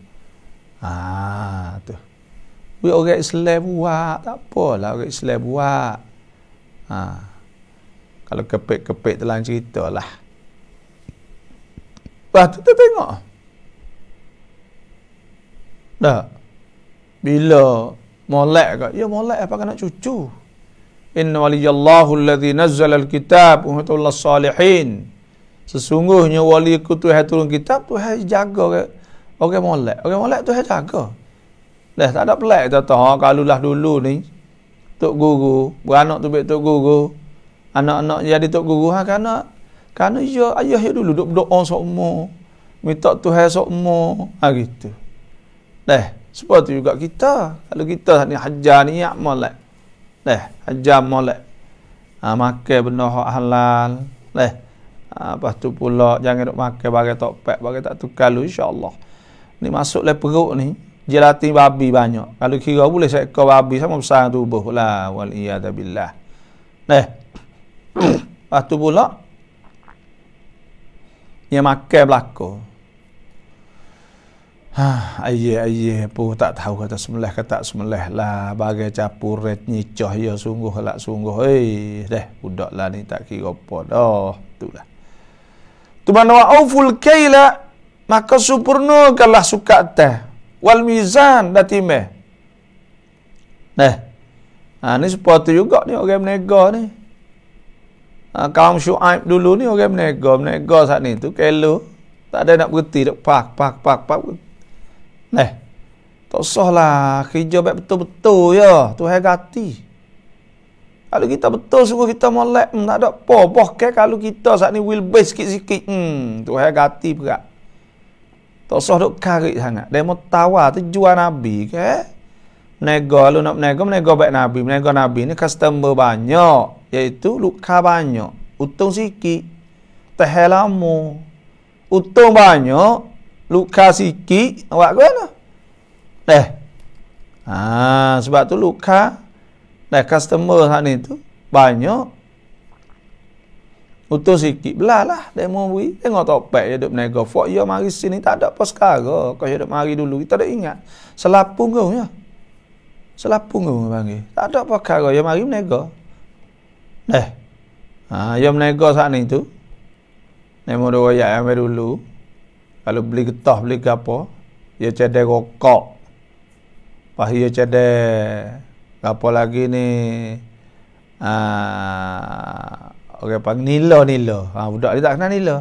Ha, tu. Biar orang Islam buat, tak apalah orang Islam buat. Ha. Kalau kepek-kepek telah cerita lah. Lepas tu kita tengok. Tak? Bila molek ke? Ya molek apa kena cucu. Inna waliyallahu alladhi nazzal alkitab umatullah salihin. Sesungguhnya wali ku tu yang turun kitab tu yang jaga ke. Okey molek. Okey molek tu yang jaga. Dah tak ada pelik tu tahu. Ha, Kalau lah dulu ni. Tok guru. Beranak tu baik tok guru. Anak-anak jadi tok guru. Ha, kan Karena ya ayah dia ya dulu duk berdoa sama. Minta Tuhan sama. Ha gitu. Dah, seperti juga kita. Kalau kita ni hajar ni yak molek. Dah, hajar molek. Ha makan benda halal. Dah. Ha, lepas tu pula jangan duk makan bagai topek, bagai tak tukar lu insya-Allah. Ni le perut ni gelatin babi banyak. Kalau kira boleh saya kau babi sama besar tubuh lah wal iyad billah. Dah. Lepas tu pula yang makan berlaku Ha, ayah ayah pun tak tahu kata semelah kata tak semelah lah bagai capur red nyicoh ya sungguh lah sungguh hei deh budak lah ni tak kira apa dah tu lah tu mana wa awful kaila maka supurno kalah suka teh wal mizan datime deh ha, ni supaya tu juga ni orang menegar ni Ha, kaum Shu'aib dulu ni orang menegur, menegur saat ni tu, kelo. Tak ada nak berhenti, tak pak, pak, pak, pak. Nah, eh, tak usah lah, kerja baik betul-betul ya, tu hai gati. Kalau kita betul, sungguh kita molek, hmm, tak ada apa, boh ke kalau kita saat ni will base sikit-sikit, hmm, tu hai gati pula. Tak usah duk karik sangat, dia tawa tu jual Nabi ke. Nego, lu nak nego, nego baik Nabi, nego Nabi ni customer banyak iaitu luka banyak utung sikit terhelamu utung banyak luka sikit awak kau lah eh ha, sebab tu luka dah customer hak ni tu banyak utung sikit belah lah dia mau beri tengok topek dia duduk menegak fok ya mari sini tak ada apa sekarang kau dia duduk mari dulu kita tak ingat selapung kau ya selapung kau panggil tak ada apa sekarang ya mari menegak Eh. Ha, yang menega saat ni tu. Nama dia kaya yang dulu. Kalau beli getah, beli apa. Ia cedek kokok. Pas ia cedek. Apa lagi ni. Haa. Okey, panggil nila nila. Ha, budak dia tak kenal nila.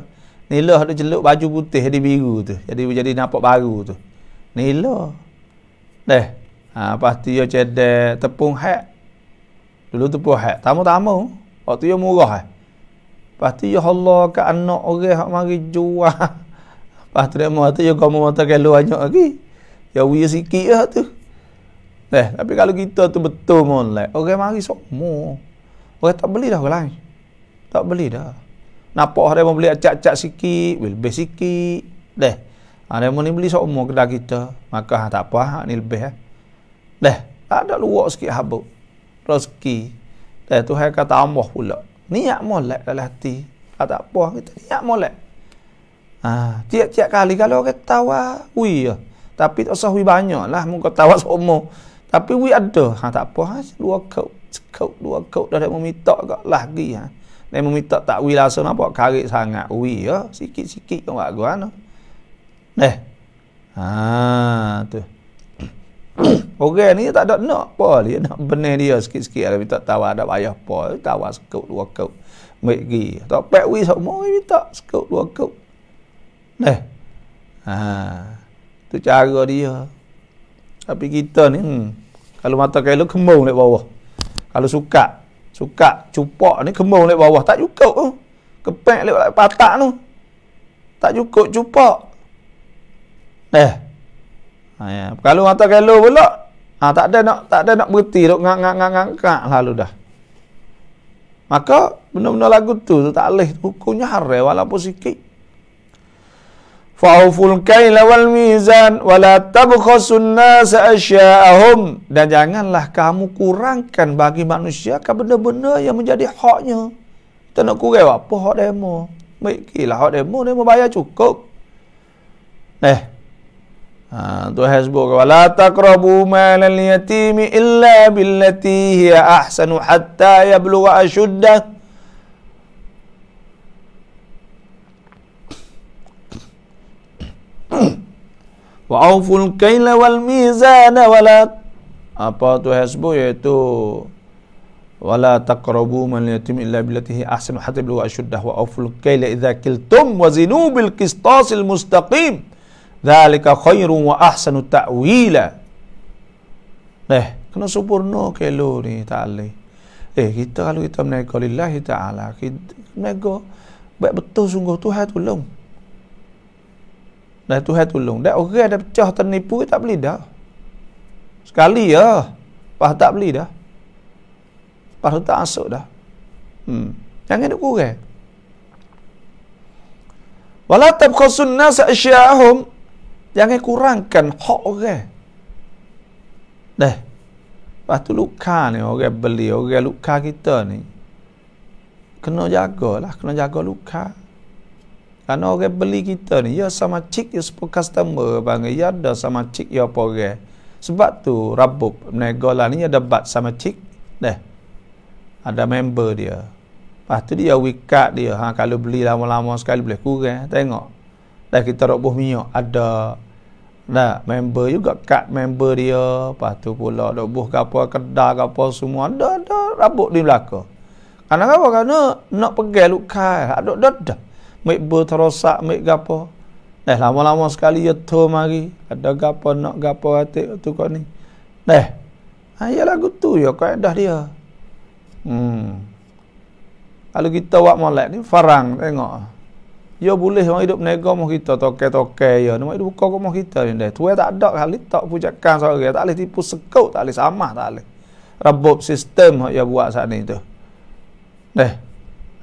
Nila ada celup baju putih di biru tu. Jadi jadi nampak baru tu. Nila. Deh. Ha, pasti dia cedek tepung hak. Dulu tu puhat. Eh. Tamu-tamu. Waktu yang murah. Eh. Lepas tu, ya Allah, ke anak orang yang mari jual. Lepas tu, dia mahu tu, ya kamu mahu tak banyak lagi. Ya, uya sikit lah tu. Eh, tapi kalau kita tu betul pun lah. Orang mari semua. Orang tak beli dah orang lain. Tak beli dah. Nampak orang mahu beli acak-acak sikit, beli lebih sikit. Deh. Ada mau ni beli semua kedai kita. Maka tak apa, ni lebih. Deh, tak ada luar sikit habuk rezeki. Dan Tuhan kata Allah pula. Niat molek dalam hati. Ah, tak apa, kita niat molek. Ah, tiap-tiap kali kalau orang tawa, wui ya. Tapi tak usah wui banyak lah. Mungkin tawa semua. Tapi wui ada. Ha, tak apa, ha. dua kau. kau dua kau dah ada meminta kot lagi. Ha. Dan meminta tak wui langsung nampak karik sangat. Wui ya, sikit-sikit kau buat gua. Eh, ah, tu. orang ni tak ada nak apa dia nak benih dia sikit-sikit tapi tak tahu ada ayah apa tahu sekut dua kut baik pergi tak pek wis semua dia tak sekut dua kut nah ha. tu cara dia tapi kita ni hmm. kalau mata kailu kemung naik bawah kalau suka suka cupak ni kemung naik bawah tak cukup tu hmm. kepek lewat patak tu tak cukup cupak nah Ha, ya. Kalau mata kelo pula, ha, tak ada nak tak ada nak berhenti duk ngak ngak ngak ngak lalu dah. Maka benda-benda lagu tu, tu tak leh hukumnya haram walaupun sikit. Fa'uful kail wal mizan wa la tabkhasun nas asya'ahum dan janganlah kamu kurangkan bagi manusia ke benda-benda yang menjadi haknya. Kita nak kurang apa hak demo? Baik, kira hak demo demo bayar cukup. Eh, تو ہے سبوک ولا تقربوا مال اليتيم الا بالتي هي احسن حتى يبلغ اشده واوفوا الكيل والميزان ولا اپا تو ہے سبو یہ تو ولا تقربوا مال اليتيم الا بالتي هي احسن حتى يبلغ اشده واوفوا الكيل اذا كلتم وزنوا بالقسطاس المستقيم Dalika khairu wa ahsanu ta'wila. Eh, kena sempurna ke lu ni tak boleh. Eh, kita kalau kita menaik lillah ta'ala, kita menaik baik betul sungguh Tuhan tolong. dah Tuhan tolong. dah orang ada pecah tertipu tak beli dah. Sekali ya. Pas tak beli dah. Pas tak masuk dah. Hmm. Jangan nak kurang. Wala tabkhasun nasa asya'ahum. Jangan kurangkan hak orang. Dah. Lepas tu luka ni orang beli, orang luka kita ni. Kena jaga lah, kena jaga luka. Karena orang beli kita ni, ya sama cik, ya sepuluh customer panggil, ya ada sama cik, ya apa orang. Sebab tu rabup, menegak lah ni, ya debat sama cik. Dah. Ada member dia. Lepas tu dia wikat dia, ha, kalau beli lama-lama sekali boleh kurang, tengok. Dah kita rabuh minyak, ada Nah, member juga kad member dia, lepas tu pula dok buh gapo kedai gapo semua ada ada rabuk di belaka. Karena apa? Karena nak pergi lukai, ada mik Mek berterosak, mik gapo. Dah eh, lama-lama sekali ya tu mari. Ada gapo nak gapo hati tu kau ni. Dah eh, ayalah ha, gitu tu ya kau dah dia. Hmm. Kalau kita buat malak ni, farang tengok. Ya boleh orang hidup nego mah kita toke-toke ya. Nama hidup kau kau mah kita ni deh. Tuai tak ada kali tak pujakan sorang ya. Tak boleh tipu sekut, tak boleh sama, tak boleh. Rebut sistem hak ya buat saat ni tu. Deh.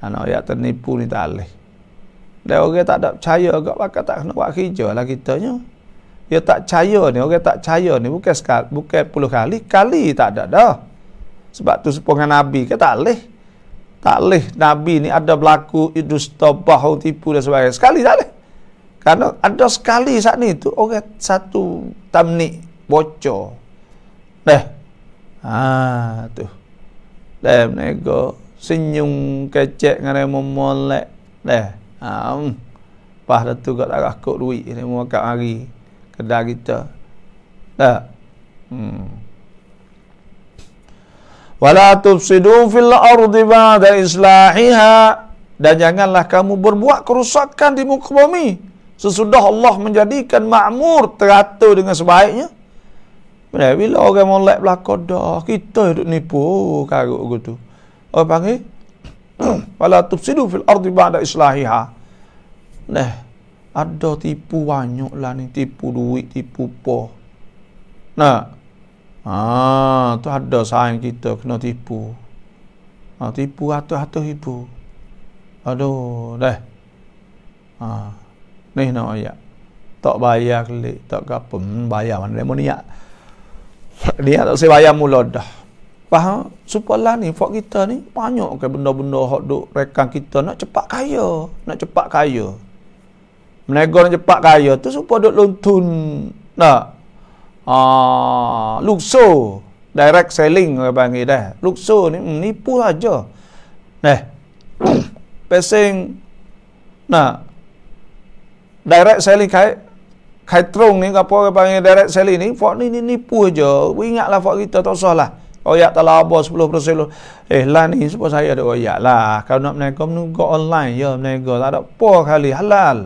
Anak ya ternipu ni tak boleh. Dan orang tak ada percaya agak bakal tak kena buat kerja lah kitanya. Ya tak percaya ni, orang tak percaya ni bukan sekali, bukan puluh kali, kali tak ada dah. Sebab tu sepengan Nabi ke tak boleh tak leh Nabi ni ada berlaku industri bahu tipu dan sebagainya. Sekali tak leh. Karena ada sekali saat ni tu orang satu tamni bocor. Dah. Ha tu. Dah nego senyum kecek ngare memolek. Dah. Ha. Hmm. Pah dah tu kat arah kok duit ni mau kat hari kedai kita. Dah. Hmm wala tufsidu fil ardi ba'da islahiha dan janganlah kamu berbuat kerusakan di muka bumi sesudah Allah menjadikan makmur teratur dengan sebaiknya bila bila orang molek belaka dah kita duk nipu karuk gitu Oh, panggil wala tufsidu fil ardi ba'da islahiha nah ada tipu banyak lah ni tipu duit tipu poh nah Ah, tu ada saing kita kena tipu. Ah, tipu atuh-atuh ibu. Aduh, dah. Ah. Ni no ya. Tak bayar kelik, tak gapo, hmm, bayar mana lemo niat. Dia tak se bayar mula dah. Faham? Supaya lah ni fok kita ni banyak ke benda-benda hok duk rekan kita nak cepat kaya, nak cepat kaya. Menegor nak cepat kaya tu supaya duk luntun. Nah, uh, ah, Luxo direct selling orang panggil dah. Luxo ni menipu hmm, aja. Nah. Eh, pesing nah direct selling kai kai trong ni apa orang panggil direct selling ni fak ni ni nipu aja. Ingatlah fak kita tak usahlah. Oyak tak labo 10% Eh lah ni sebab saya ada oyak lah. Kalau nak menego menunggu online ya menego tak ada apa kali halal.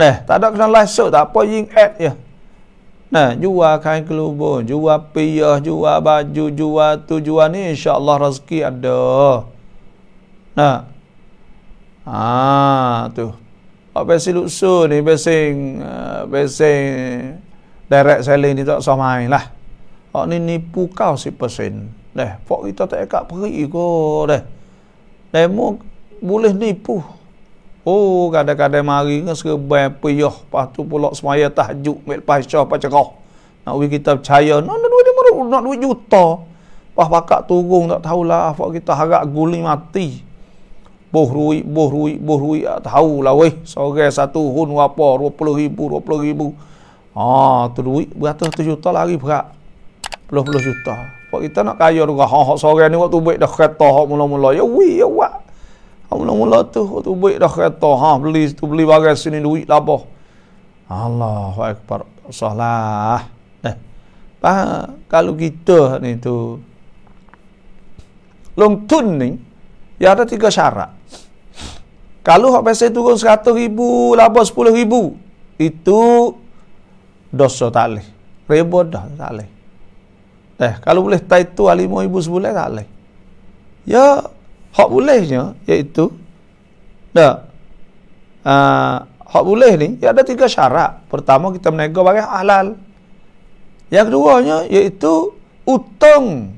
Nah, eh, tak ada kena live tak apa ying ad ya. Nah, ha, jual kain kelubung, jual piyah, jual baju, jual tujuan jual Insya Allah rezeki ada. Ha. ah tu. Oh, besi luksu ni, besi, ha, besi direct selling ni tak sama lah. Oh, ni nipu kau si persen. pok kita tak ekak perik ko dah Demo boleh nipu. Oh, kadang-kadang mari dengan serban payah, lepas tu pula semaya tahajud, mek lepas syah pacarah. Nak pergi kita percaya, nak no, duit dia meruk, nak duit juta. Lepas pakak turun, tak tahulah, apa kita harap guling mati. Boh rui, boh rui, boh rui, tak tahulah weh. Sore satu hun apa, 20 ribu, 20 ribu. ah, tu duit berapa tu juta lari berat. Puluh-puluh juta. Pak kita nak kaya juga. Ha, ha, sore ni waktu baik dah kereta. Ha, mula-mula. Ya, wih, ya, wak. Allah mula tu tu baik dah kereta ha beli tu beli barang sini duit labo. Allahu akbar. Salah. Eh. Bah, kalau kita ni tu longtun ni ya ada tiga syarat. Kalau hak pasal turun 100 ribu, labo 10 ribu, itu dosa talih. Ribu dah talih. Eh, kalau boleh tai tu 5 ribu sebulan talih. Ya, hak bolehnya iaitu dah ah, hak boleh ni ia ya ada tiga syarat pertama kita menego bagi halal yang keduanya iaitu utung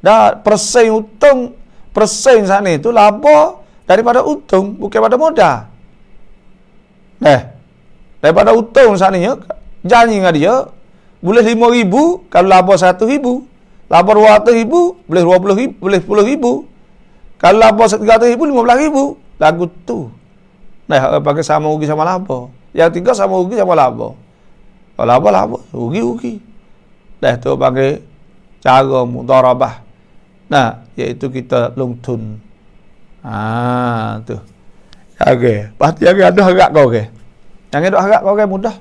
dah persen utung persen sana itu laba daripada utung bukan pada modal Dah eh, daripada utung sana sananya janji dengan dia boleh lima ribu kalau laba satu ribu laba dua ribu boleh dua puluh ribu boleh puluh ribu kalau bos 300 ribu, belas ribu. Lagu tu. Nah, pakai sama ugi sama laba. Yang tiga sama ugi sama laba. Kalau laba, laba. ugi ugi, Dah tu pakai cara mudarabah. Nah, yaitu kita lungtun. Ah, tu. Okey. Pasti agak ada harap kau, ke, Yang ada harap kau, ke mudah.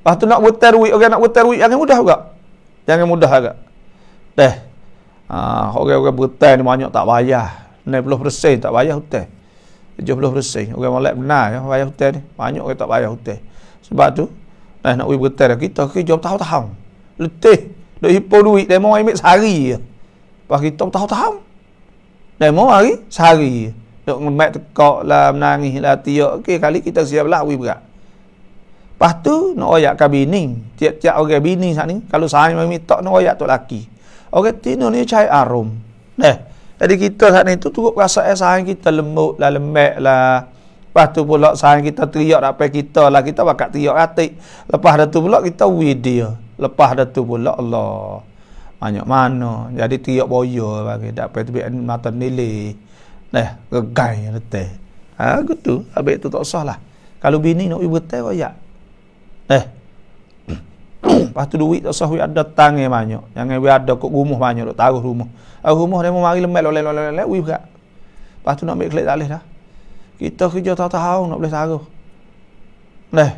Pasti nak butar duit, okey, nak butar duit. Yang mudah juga. yang mudah agak. Dah. Ah, uh, orang-orang berhutang ni banyak tak bayar. 60% tak bayar hutang. 70% orang molek benar ya, bayar hutang ni. Banyak orang tak bayar hutang. Sebab tu, eh, nak ui berhutang kita ke jauh tahu-tahu. Letih. Dia hipo duit, dia mau ambil sehari je. kita tahu-tahu. Dia mau hari sehari je. Dia ngemak tekak lah, menangis lah, tiak. Okey, kali kita siap lah ui berat. Lepas tu, nak ayakkan kabining. Tiap-tiap orang bini saat ni. Kalau sahaja minta, nak ayak tu laki. Orang tino ni cai arum. Nah. Eh, jadi kita saat ni tu cukup rasa eh, sayang kita lembut lah, lembek lah. Lepas tu pula sayang kita teriak apa kita lah. Kita bakat teriak atik. Lepas dah tu pula kita widia. Lepas dah tu pula Allah. Banyak mana. Jadi teriak boyo, lah bagi. Tak payah tepik mata nili. Nah, eh, gegay yang letih. Ha, gitu. Habis tu tak usah lah. Kalau bini nak ibu teh, kau ya. Nah, Lepas tu duit tak usah ada tangan banyak. Yang we ada kok rumah banyak tak taruh rumah. Aku rumah dia mau mari lemak lo lo lo lo we berat. Lepas tu nak ambil kelek tak boleh dah. Kita kerja tak tahu nak boleh taruh. Leh.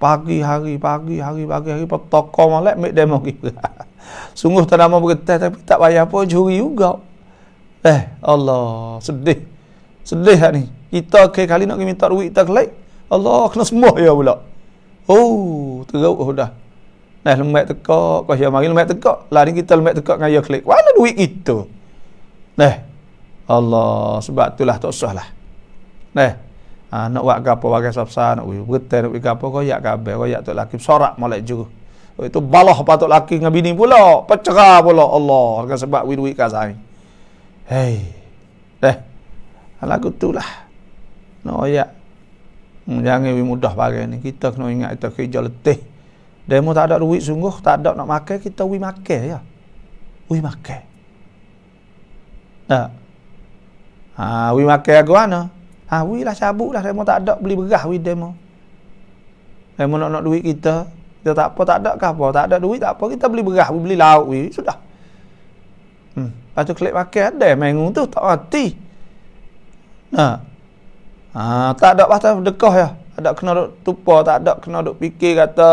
Pagi hari pagi hari pagi hari petoko malak mek demo kita. Sungguh tak nama beritah tapi tak bayar pun juri juga. Leh Allah sedih. Sedih lah ni. Kita ke kali nak minta duit tak kelek. Allah kena semua ya pula. Oh, teruk oh, dah. Nah lemak tekak, kau siapa lagi lemak tekak. Lari kita lemak tekak dengan ya klik. Mana duit kita? Nah. Allah, sebab itulah tak usah lah. Nah. Ha, nak buat apa bagai sapsa, nak buat betul, nak buat apa, kau yak kabel, kau yak tu laki, sorak malak juga. Oh, itu balah apa tu laki dengan bini pula, pecerah pula Allah, dengan sebab widwi kasai. Hei, deh, lagu tu lah. Nak no, yak, hmm, jangan mudah bagai ni, kita kena ingat kita kerja letih. Demo tak ada duit sungguh, tak ada nak makan, kita wui makan ya. wui makan. Nah, Ha, ui makan aku ana. Ha, ui lah cabut lah demo tak ada beli beras wui demo. Demo nak nak duit kita, kita tak apa tak ada ke apa, tak ada duit tak apa, kita beli beras, beli lauk wui sudah. Hmm. Lepas tu klik makan ada mengu tu tak mati. Nah. Ha, tak ada pasal dekah ya. Tak ada kena duk tupa, tak ada kena duk fikir kata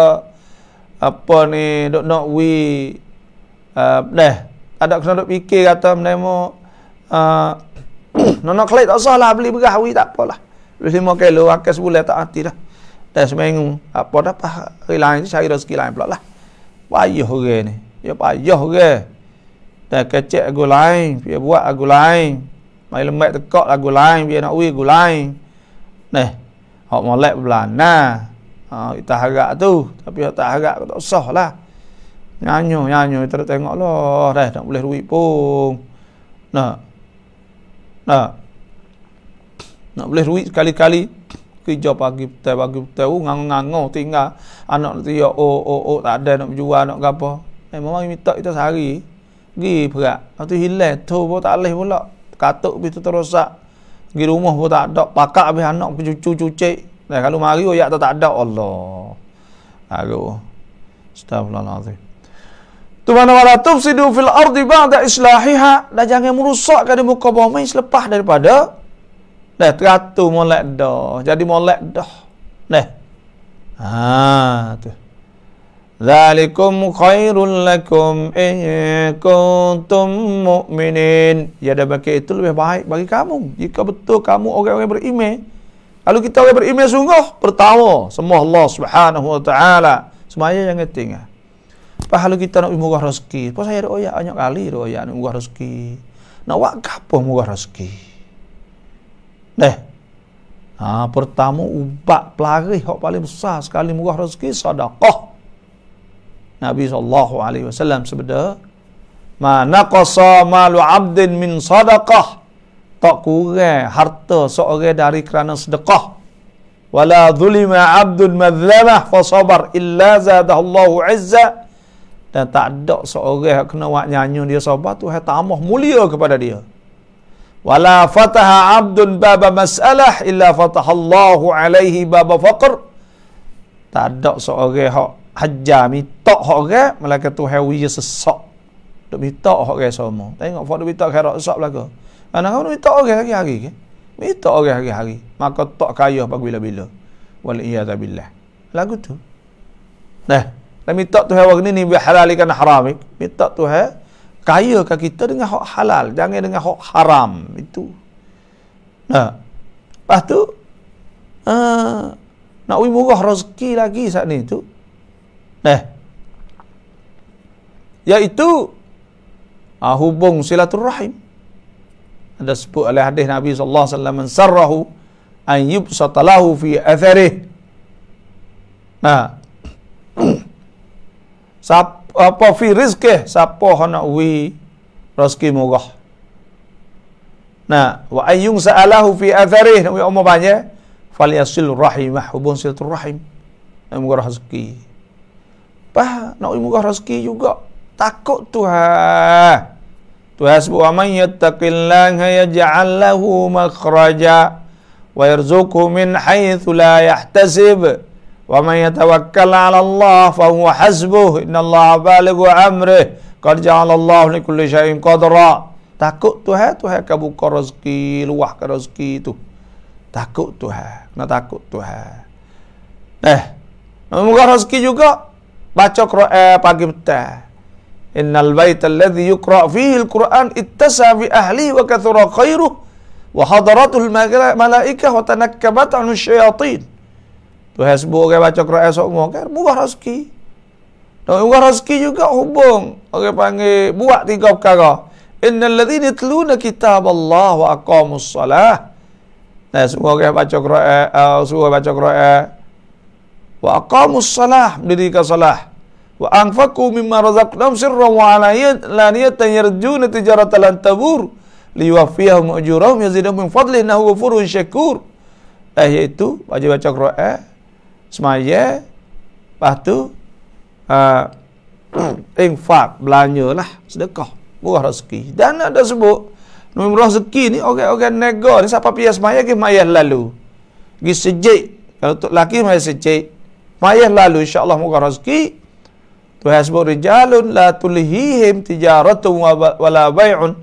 apa ni dok nak wi uh, ada kena dok fikir kata menemo uh, nak kelik tak usahlah beli berah wi tak apalah beli lima kilo akan sebulan tak hati dah dah seminggu apa dah apa hari lain cari rezeki lain pula lah payuh ke ni ya payuh ke dah kecek aku lain dia buat aku lain mai lembek tekak aku lain dia nak wi aku lain neh hok molek belana ha, kita harap tu tapi tak harap tak usah lah nyanyu nyanyu kita tengok lah dah tak boleh duit pun nak nak nak boleh duit sekali-kali kerja pagi petai pagi petai oh uh, ngang ngang tinggal anak nanti ya oh oh oh tak ada nak jual nak apa eh mama minta kita sehari pergi berat waktu hilang tu pun tak boleh pula katuk habis tu terosak pergi rumah pun tak ada pakak habis anak cucu cucu cik Nah kalau mari ya tak ada Allah. Aku. Astagfirullahalazim. Tu mana wala tufsidu fil ardi ba'da islahiha. Dah jangan merosak di muka bumi selepas daripada dah teratu molek dah. Jadi molek dah. Nah. Ha tu. Zalikum khairul lakum in kuntum mu'minin. Ya dah itu lebih baik bagi kamu jika betul kamu orang-orang beriman. Kalau kita orang beriman sungguh, pertama semua Allah Subhanahu wa taala semaya yang ketiga. Apa eh. kalau kita nak mugah rezeki? Apa saya oh ya banyak kali oh ya mugah rezeki. Nak wak kapo mugah rezeki. Neh. Ha, pertama ubat pelari hok paling besar sekali mugah rezeki sedekah. Nabi sallallahu alaihi wasallam sebeda Ma naqasa malu abdin min sadaqah tak kurang harta seorang dari kerana sedekah wala zulima abdul madzlamah fa sabar illa zadahallahu izza dan tak ada seorang yang kena wak nyanyi dia sabar tu tamah mulia kepada dia wala fataha abdul baba masalah illa fatahallahu alaihi baba faqr tak ada seorang hak hajjah minta hak orang melaka tu hawi sesak tak minta hak orang semua tengok fak duk minta khairat sesak belaka Anak kamu minta orang hari-hari ke? Minta orang hari-hari. Maka tak kaya apa bila-bila. Waliyyazabilah. Lagu tu. Nah. Lami tak tuha wakni ni biar halalikan haramik. Minta tuha. Kaya ke kita dengan hak halal. Jangan dengan hak haram. Itu. Nah. Lepas tu. Uh, nak ui murah rezeki lagi saat ni tu. Nah. Iaitu. Uh, hubung silaturrahim ada sebut oleh hadis Nabi sallallahu alaihi wasallam sarrahu an yubsata fi atharih nah sapa apa fi rizqi sapa hana wi rezeki murah nah wa ayyun sa'alahu fi atharih wa umma banya fal rahimah hubun silatul rahim murah rezeki pah nak murah rezeki juga takut tuhan tuhasbu man yattaqillaha yaj'al lahu makhraja wa yarzuqhu min haythu la yahtasib wa man yatawakkal 'ala Allah fa huwa hasbuh innallaha balighu amrih qad ja'ala Allah li kulli shay'in qadra takut tuhan tuhan akan buka rezeki luah ke rezeki tu takut tuhan kena takut tuhan eh nak buka rezeki juga baca Quran eh, pagi petang إن البيت الذي يقرأ فيه القرآن اتسع في أهله وكثر خيره وحضرته الملائكة وتنكبت عن الشياطين تحسبوا أكي باتش قرأ أسوك موكي بوغا رزكي دو رزكي جوكا حبون أكي بانجي بوغا تيكب كاكا إن الذين يتلون كتاب الله وأقاموا الصلاة Nah, semua kaya baca Quran, uh, semua baca Quran. Wa aqamu salah, mendirikan salah. wa anfaqu mimma razaqnahum sirran wa alaniyat la yatayarjun tijaratan lan tabur liwafiyahum ujurahum yazidum min fadli innahu ghafurun syakur eh iaitu baca baca Quran eh, semaya lepas tu uh, infak belanjalah sedekah murah rezeki dan ada sebut Nabi rezeki ni orang-orang nego ni siapa pia semaya ke maya lalu. Gi sejik kalau untuk laki maya sejik. maya lalu insyaallah allah murah rezeki tuhasbu rijalun la tulhihim tijaratun wa la bai'un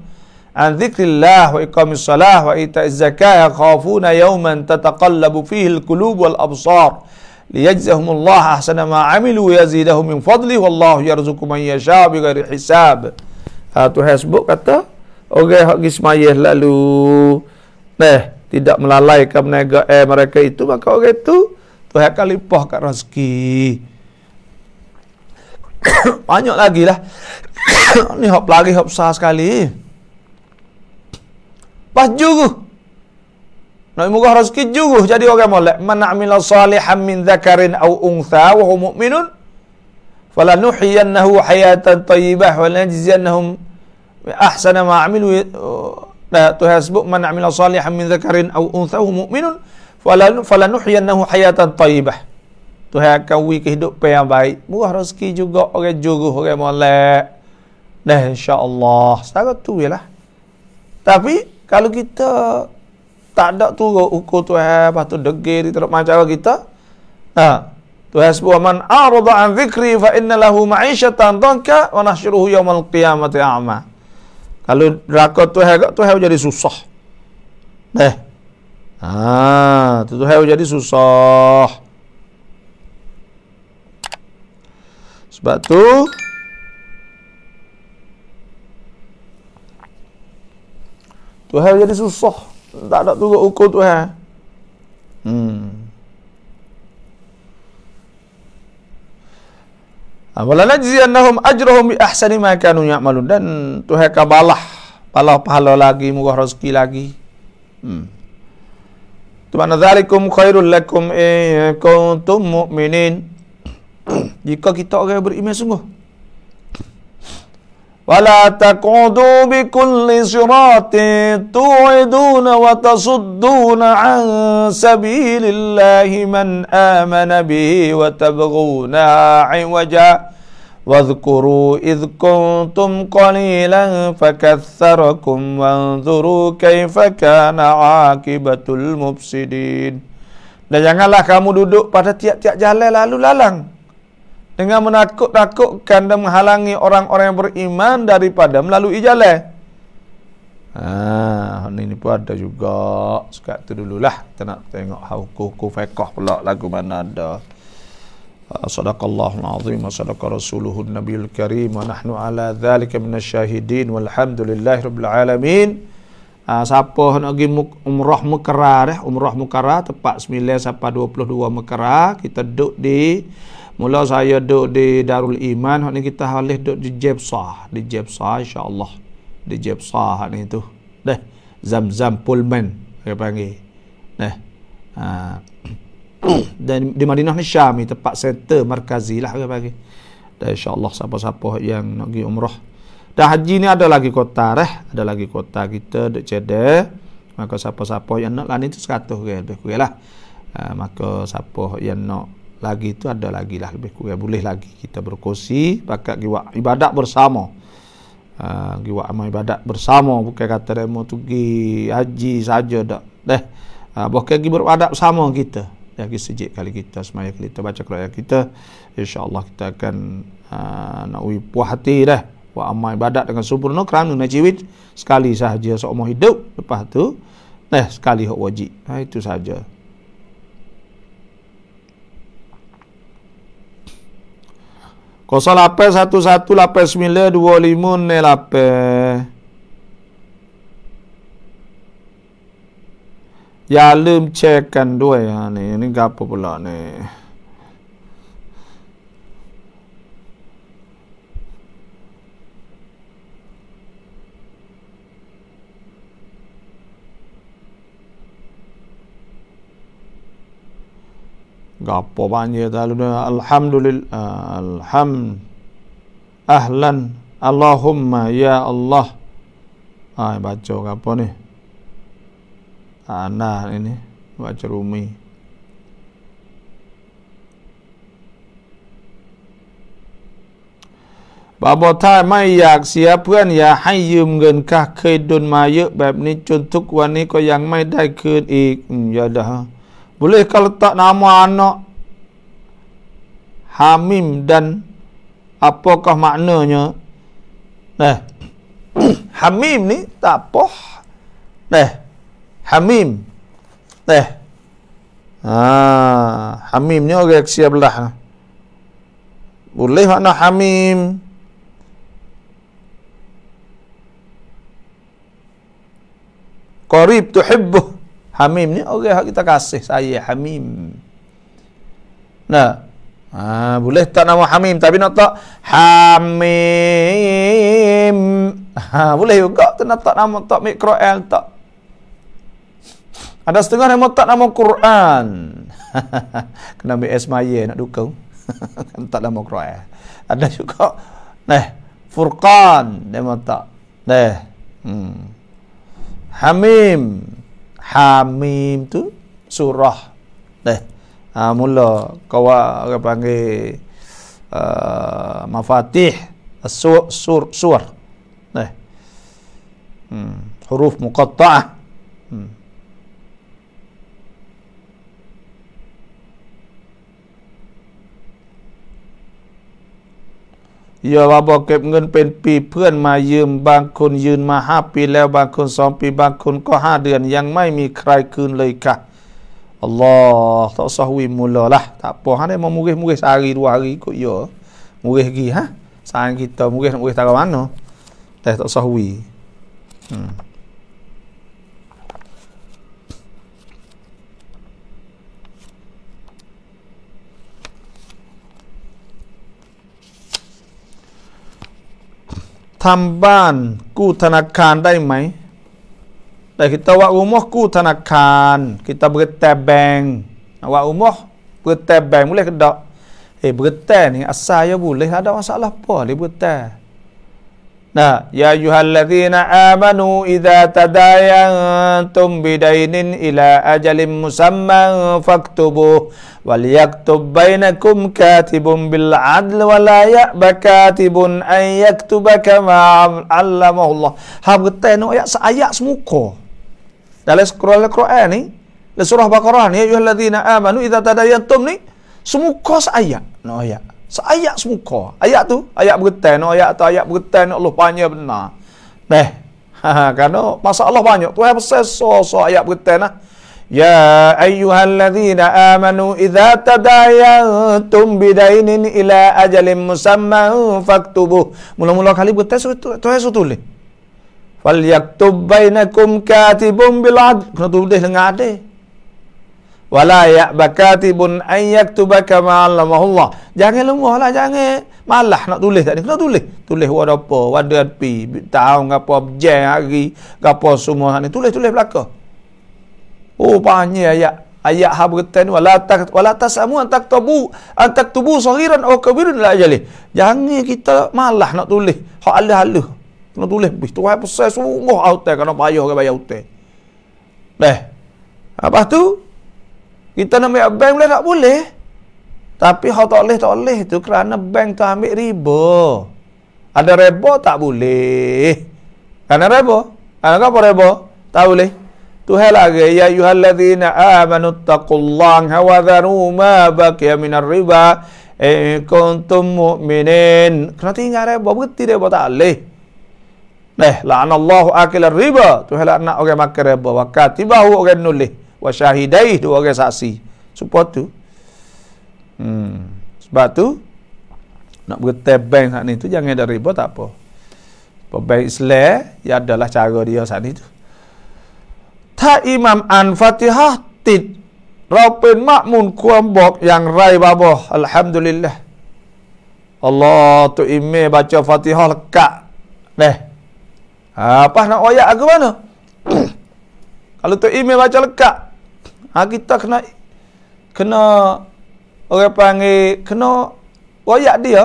an dzikrillah wa iqamis salah wa ita'iz zakah khafuna yawman tataqallabu fihi alqulub wal absar liyajzahum Allah ahsana ma amilu yazidahum min fadli wallahu yarzuqu man yasha bighairi hisab ah ha, tuhasbu kata orang hak gismayah lalu neh tidak melalaikan menaga eh mereka itu maka orang itu Tuhan akan lipah kat rezeki. banyak lagi lah ni hop lagi hop sah sekali pas juguh nabi nak harus rezeki juguh jadi orang molek man amila salihan min zakarin au untha wa hum mu'minun falanuhyiyannahu hayatan tayyibah wa lanajziyannahum ahsana ma amilu la tuhasbu man amila salihan min zakarin au untha wa mu'minun, mu'minun falanuhyiyannahu hayatan tayyibah Tuhan akan wui kehidupan yang baik. Murah rezeki juga orang juruh, orang molek. Dan insya-Allah, secara tu ialah. Tapi kalau kita tak ada turut ukur Tuhan, lepas tu degil, tak macam cara kita. Ha. Tuhan sebuah man arda an zikri fa inna lahu ma'isyatan dhanka wa nahsyuruhu yawmal qiyamati a'ma. Kalau rakot Tuhan kat Tuhan jadi susah. Eh. Ha, tu Tuhan jadi susah. Sebab tu Tuhan jadi susah Tak nak turut ukur Tuhan Hmm Amalan najis annahum ajrahum bi ahsani ma kanu ya'malun dan tuha kabalah balah pahala lagi murah rezeki lagi. Hmm. Tu mana zalikum khairul lakum in kuntum mu'minin. jika kita orang beriman sungguh wala taqudu bi kulli sirati tu'iduna wa tasudduna an sabilillahi man amana bihi wa tabghuna iwaja واذكروا إذ كنتم قليلا فكثركم وانظروا كيف كان عاقبة المفسدين Dan janganlah kamu duduk pada tiap-tiap jalan lalu lalang dengan menakut-takutkan dan menghalangi orang-orang yang beriman daripada melalui jalan. Ah, ha, ini pun ada juga. Sekat tu dululah. Kita nak tengok hauku ku fekoh pula lagu mana ada. Ha, sadaqallahul azim wa sadaqa rasuluhun nabiyul karim wa nahnu ala dhalika minas syahidin walhamdulillahi rabbil alamin. Ah, siapa nak pergi umrah mukarrah eh? umrah mukarrah tepat 9 sampai 22 mukarrah kita duduk di Mula saya duduk di Darul Iman, hak ni kita halih duduk di Jebsah, di Jebsah insya-Allah. Di Jebsah hak ni tu. Dah Zamzam Pullman dia panggil. deh, ha. Dan di Madinah ni Syam ni tempat center markazilah dia panggil. Dah insya-Allah siapa-siapa yang nak pergi umrah. Dah haji ni ada lagi kota eh, ada lagi kota kita dekat Cede, Maka siapa-siapa yang nak lah ni tu 100 ke lebih kurang lah. Ha, maka siapa yang nak lagi itu ada lagi lah lebih kurang boleh lagi kita berkongsi pakat giwa ibadat bersama uh, giwa amal ibadat bersama bukan kata demo tu gi haji saja dak deh uh, ah, bukan gi beradab sama kita lagi sejik kali kita semaya kita baca keluarga kita insyaallah kita akan uh, nak ui puas hati dah buat amal ibadat dengan sempurna kerana nak jiwit sekali sahaja seumur hidup lepas tu eh sekali hak wajib ha, itu saja. 0811-8925-6568 Ya lem cekkan dua ya ni Ini gapo pula ni กับปอบานเยดาลุนอัลฮัมดุลิลอัลฮัมอัลลันอัลลอฮุมมายาอัลลอฮ์อาบาจโจกับปนี่อานาอันนี่บาจรูมีบาบอท่าไม่อยากเสียเพื่อนอย่าให้ยืมเงินค่ะเคยดนมา เยอะแบบนี้จนทุกวันนี้ก็ยังไม่ได้คืนอีกอย่าดา boleh Bolehkah letak nama anak Hamim dan apakah maknanya? Nah. Hamim ni tak apa. Nah. Hamim. Nah. Ha, Hamim ni orang kesia belah. Boleh anak Hamim. Qarib tuhibbu. Hamim ni orang yang kita kasih saya Hamim. Nah. Ha, boleh tak nama Hamim tapi nak tak Hamim. Ha, boleh juga tu nak tak nama tak Mikrael tak. Ada setengah nama tak nama Quran. Kena ambil Esmaye nak dukung. Kan tak nama Quran. Ada juga. Nah, Furqan nama tak. Nah. Hmm. Hamim. Hamim tu surah. Teh. Ha, ah, mula kau orang panggil uh, mafatih sur sur sur. Teh. Hmm, huruf muqatta'ah. อย่า่าบอกเก็บเงินเป็นปีเพื่อนมายืมบางคนยืนมาห้าปีแล้วบางคนสองปีบางคนก็ห้าเดือน ยังไม่มีใครคืนเลยค่ะอัลลอฮ์ทศวิมุลลอละถ้าพอฮันได้มามุกมุกสารีดวารีก็เยอะมุกกี่ฮะสายกิตมุกมุกตากันเนาะแต่ทศวิอืมทำบ้านกู้ธนาคารได้ไหมแต่คิดว่าอุโมกกู้ธนาคารคิดแต่แบงว่าอุโมกเบื่อแต่แบงไม่เลยก็ดอกเฮ้เบื่อแต่นี่อาศัยอยู่เลยฮะดอกอาศัยละพ่อเลยเบื่อแต่ Nah, ya ayyuhalladzina amanu idza tadayantum bidainin ila ajalin musamma faktubu wal yaktub bainakum katibun bil adl wa la ya'ba katibun an yaktuba kama 'allamahu Allah. Habta no ayat seayat semuka. Dalam scroll Al-Quran ni, dalam surah al Baqarah ni ya ayyuhalladzina amanu idza tadayantum ni semuka seayat. No ayat seayat semuka ayat tu ayat bertan no ayat tu ayat bertan Allah banyak benar neh karena masa Allah banyak tu, besar so so ayat bertan nah ya ayyuhalladzina amanu idza tadayantum bidainin ila ajalin musamman faktubu mula-mula kali bertan so tu tu so tulis fal yaktub bainakum katibun bil adl kena tulis dengan adil wala ya'ba katibun an yaktuba kama 'allamahu Allah. Jangan lemahlah jangan. Malah nak tulis tak ni. Kena tulis. Tulis wad apa, wad pi, tahun apa objek hari, apa semua ni. Tulis-tulis belaka. Oh panjang ayat ayat ha berten wala ta wala tasamu an taktubu an taktubu saghiran aw kabiran la ajali. Jangan kita malah nak tulis. Hak alah-alah. Kena tulis bis. Tuhan pesan sungguh autel kena payah ke bayar hutang. Dah, Apa tu? Kita nak ambil bank boleh tak boleh? Tapi hal tak boleh tak boleh tu kerana bank tu ambil riba. Ada riba tak boleh. Kerana riba? Ada apa riba? Tak boleh. Tu hal lagi ya ayyuhalladzina amanu taqullaha wa dharu ma baqiya minar riba in kuntum mu'minin. Kerana tinggal riba berarti riba tak boleh. Nah, eh, la'anallahu akil riba. Tu hal nak orang makan riba. Wakati bahu orang nulis wa syahidaih dua orang saksi support tu hmm. sebab tu nak beritai bank saat ni tu jangan ada riba tak apa pembayar Islam ya adalah cara dia saat ni tu tak imam an fatihah tit Rapin makmun kuambok yang rai baboh Alhamdulillah Allah tu ime baca fatihah lekat Neh Apa ha, nak oyak aku mana? Kalau tu ime baca lekat ha, kita kena kena orang panggil kena royak dia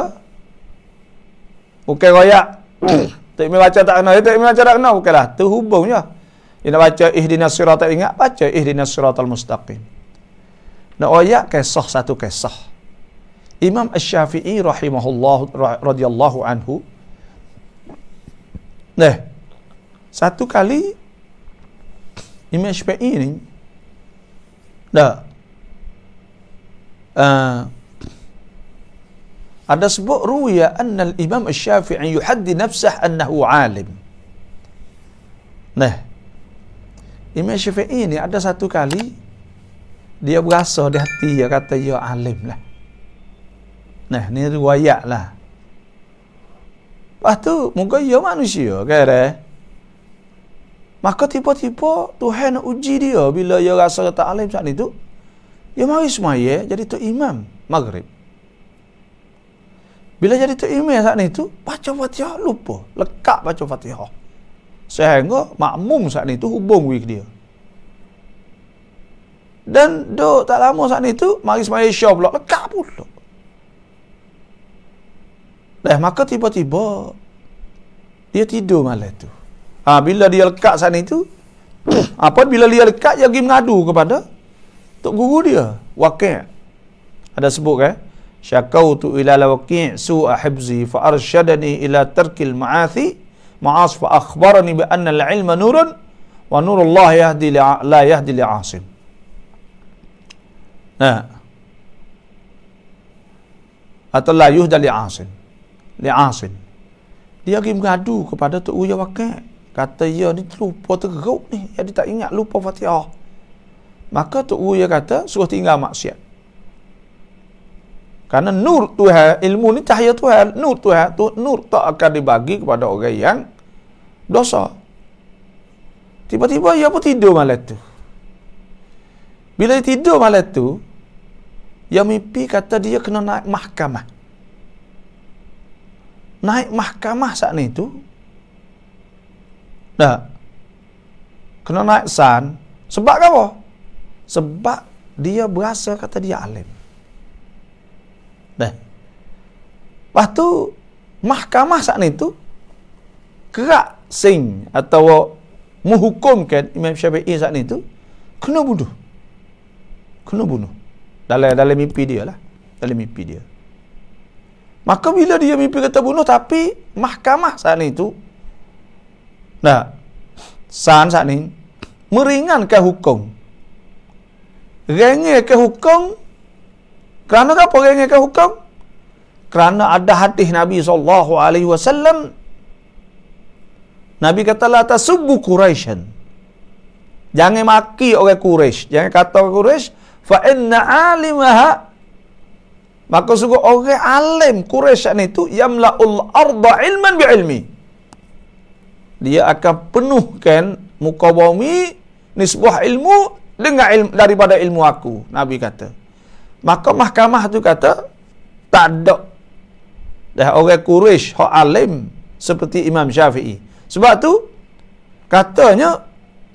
bukan royak tak mi baca tak kena eh, tak mi baca tak kena bukanlah terhubungnya dia nak baca ihdinas sirat tak ingat baca ihdinas siratal mustaqim nak royak kisah satu kisah Imam Asy-Syafi'i rahimahullah radhiyallahu anhu Nah, satu kali Imam Syafi'i ni tak. Uh, ah. ada sebut ruya anna al-imam al-syafi'i yuhaddi nafsah annahu alim. Nah. Imam Syafi'i ni ada satu kali dia berasa di hati dia kata ya alim lah. Nah, ni riwayat lah. Lepas tu, muka ya manusia, kira-kira. Eh? Maka tiba-tiba Tuhan nak uji dia bila dia rasa dia tak alim saat itu. Dia mari semaya jadi tu imam maghrib. Bila jadi tu imam saat itu, baca fatihah lupa. Lekak baca fatihah. Sehingga makmum saat itu hubung with dia. Dan do tak lama saat itu, mari semaya syah pula. Lekak pula. Dah maka tiba-tiba dia tidur malam itu ha, bila dia lekat sana itu apa bila dia lekat dia pergi mengadu kepada tok guru dia wakil ada sebut kan eh, syakau tu ila lawqi' su ahibzi fa arshadani ila tarkil ma'athi ma'as fa akhbarani bi anna al-ilma nurun wa nurullah yahdi la yahdi li asim nah atau la yuhdali asin li asin dia pergi mengadu kepada tok guru wakil Kata ya ni terlupa teruk ni. Ya dia tak ingat lupa Fatihah. Maka Tok Guru ya kata suruh tinggal maksiat. Karena nur Tuhan, ilmu ni cahaya Tuhan, nur Tuhan, tu nur tak akan dibagi kepada orang yang dosa. Tiba-tiba ia pun tidur malam tu. Bila dia tidur malam tu, ia mimpi kata dia kena naik mahkamah. Naik mahkamah saat ni tu, tak. Kena naik san. Sebab apa? Sebab dia berasa kata dia alim. Dah. Lepas tu, mahkamah saat itu, kerak sing atau menghukumkan Imam Syafi'i saat itu, kena bunuh. Kena bunuh. Dalam, dalam mimpi dia lah. Dalam mimpi dia. Maka bila dia mimpi kata bunuh, tapi mahkamah saat itu, Nah, saat saat ini meringankan hukum. Rengi ke hukum kerana apa rengi ke hukum? Kerana ada hadis Nabi sallallahu alaihi wasallam Nabi kata tak tasubbu Quraisyan. Jangan maki oleh Quraisy, jangan kata oleh Quraisy fa inna alimaha Maka sungguh orang alim Quraisy itu yamla'ul arda ilman bi ilmi dia akan penuhkan muka bumi nisbah ilmu dengan ilmu daripada ilmu aku nabi kata maka mahkamah tu kata tak ada dah orang Quraisy hak alim seperti Imam Syafi'i sebab tu katanya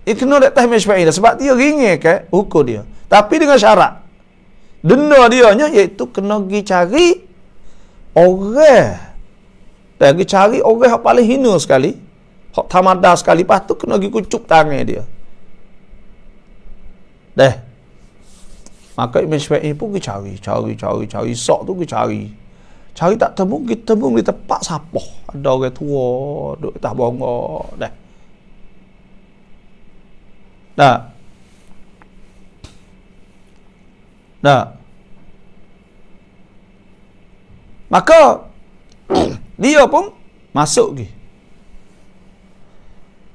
ikno dak tahmi Syafi'i dah sebab dia ringe ke hukum dia tapi dengan syarat denda dia nya iaitu kena pergi cari orang dan pergi cari orang yang paling hina sekali Hak tamada sekali Lepas tu kena pergi kucuk tangan dia Dah Maka Imam Syafi'i pun pergi cari Cari, cari, cari Sok tu pergi cari Cari tak temu, kita temu di tempat siapa Ada orang tua Duduk tak bongok Dah Dah Nah. Maka dia pun masuk ke. Gitu.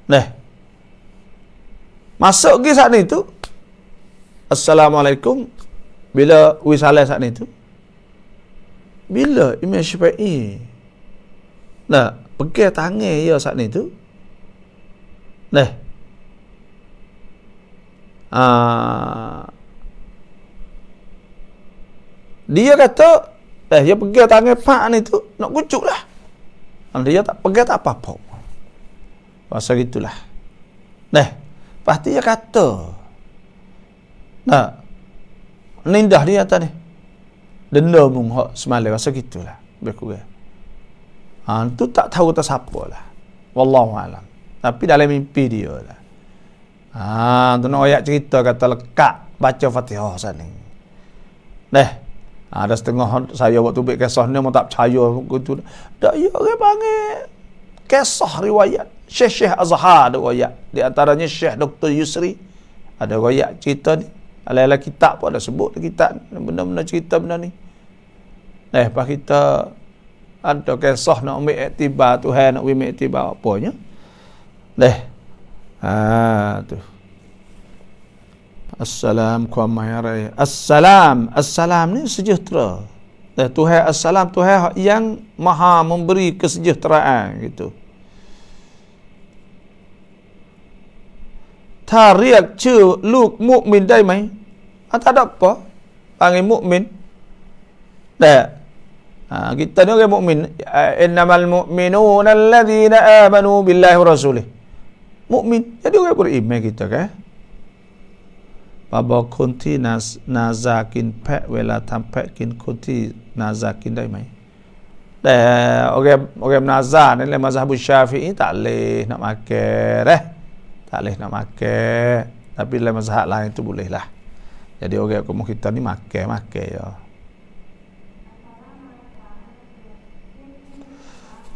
Nah. Masuk ke saat itu. Assalamualaikum. Bila wisalah saat itu. Bila Imam Syafi'i. Nah, pergi tangan ya saat itu. tu. Nah. Ah. Dia kata, eh dia pergi tangan pak ni tu nak kucuk lah. Dia tak pergi tak apa-apa. Masa gitulah. Nah, pasti dia kata. Nah, nindah dia atas ni. Denda pun hak semalam. Masa itulah. Berkurang. Ha, tu tak tahu tak siapa lah. Wallahu alam. Tapi dalam mimpi dia lah. Ha, tu nak ayat cerita kata lekat baca Fatihah sana. Nah, ha, ada setengah saya waktu buat kisah ni, mau tak percaya. Gitu. Tak, ya, orang panggil kisah riwayat. Syekh-Syekh Azhar ada royak. Di antaranya Syekh Dr. Yusri. Ada royak cerita ni. Alayla kitab pun ada sebut kitab. Benda-benda cerita benda ni. Eh, pas kita ada kisah nak ambil iktibar Tuhan nak ambil iktibar apa nya leh ha tu assalam kuam mayarai assalam assalam ni sejahtera leh Tuhan assalam Tuhan yang maha memberi kesejahteraan gitu ถ้าเรียกชื่อลูกมุมินได้ไหมอาตาดับปะปางไอมุมินแต่อ่ากิตานุกมุมินอินนามัลมุมินูนัลลดีนอามานูบิลลาฮิรอซูลิมุมินจะดูกับอิบเมกิตะกะปะบอกคนที่นานาซากินแพะเวลาทําแพะกินคนที่นาซากินได้ไหมแต่โอเคโอเคนาซาเนี่ยมาซาบุชาฟีตะเลนะมาเกเร tak boleh nak makan tapi dalam mazhab lain tu boleh lah jadi orang kamu kita ni makan makan ya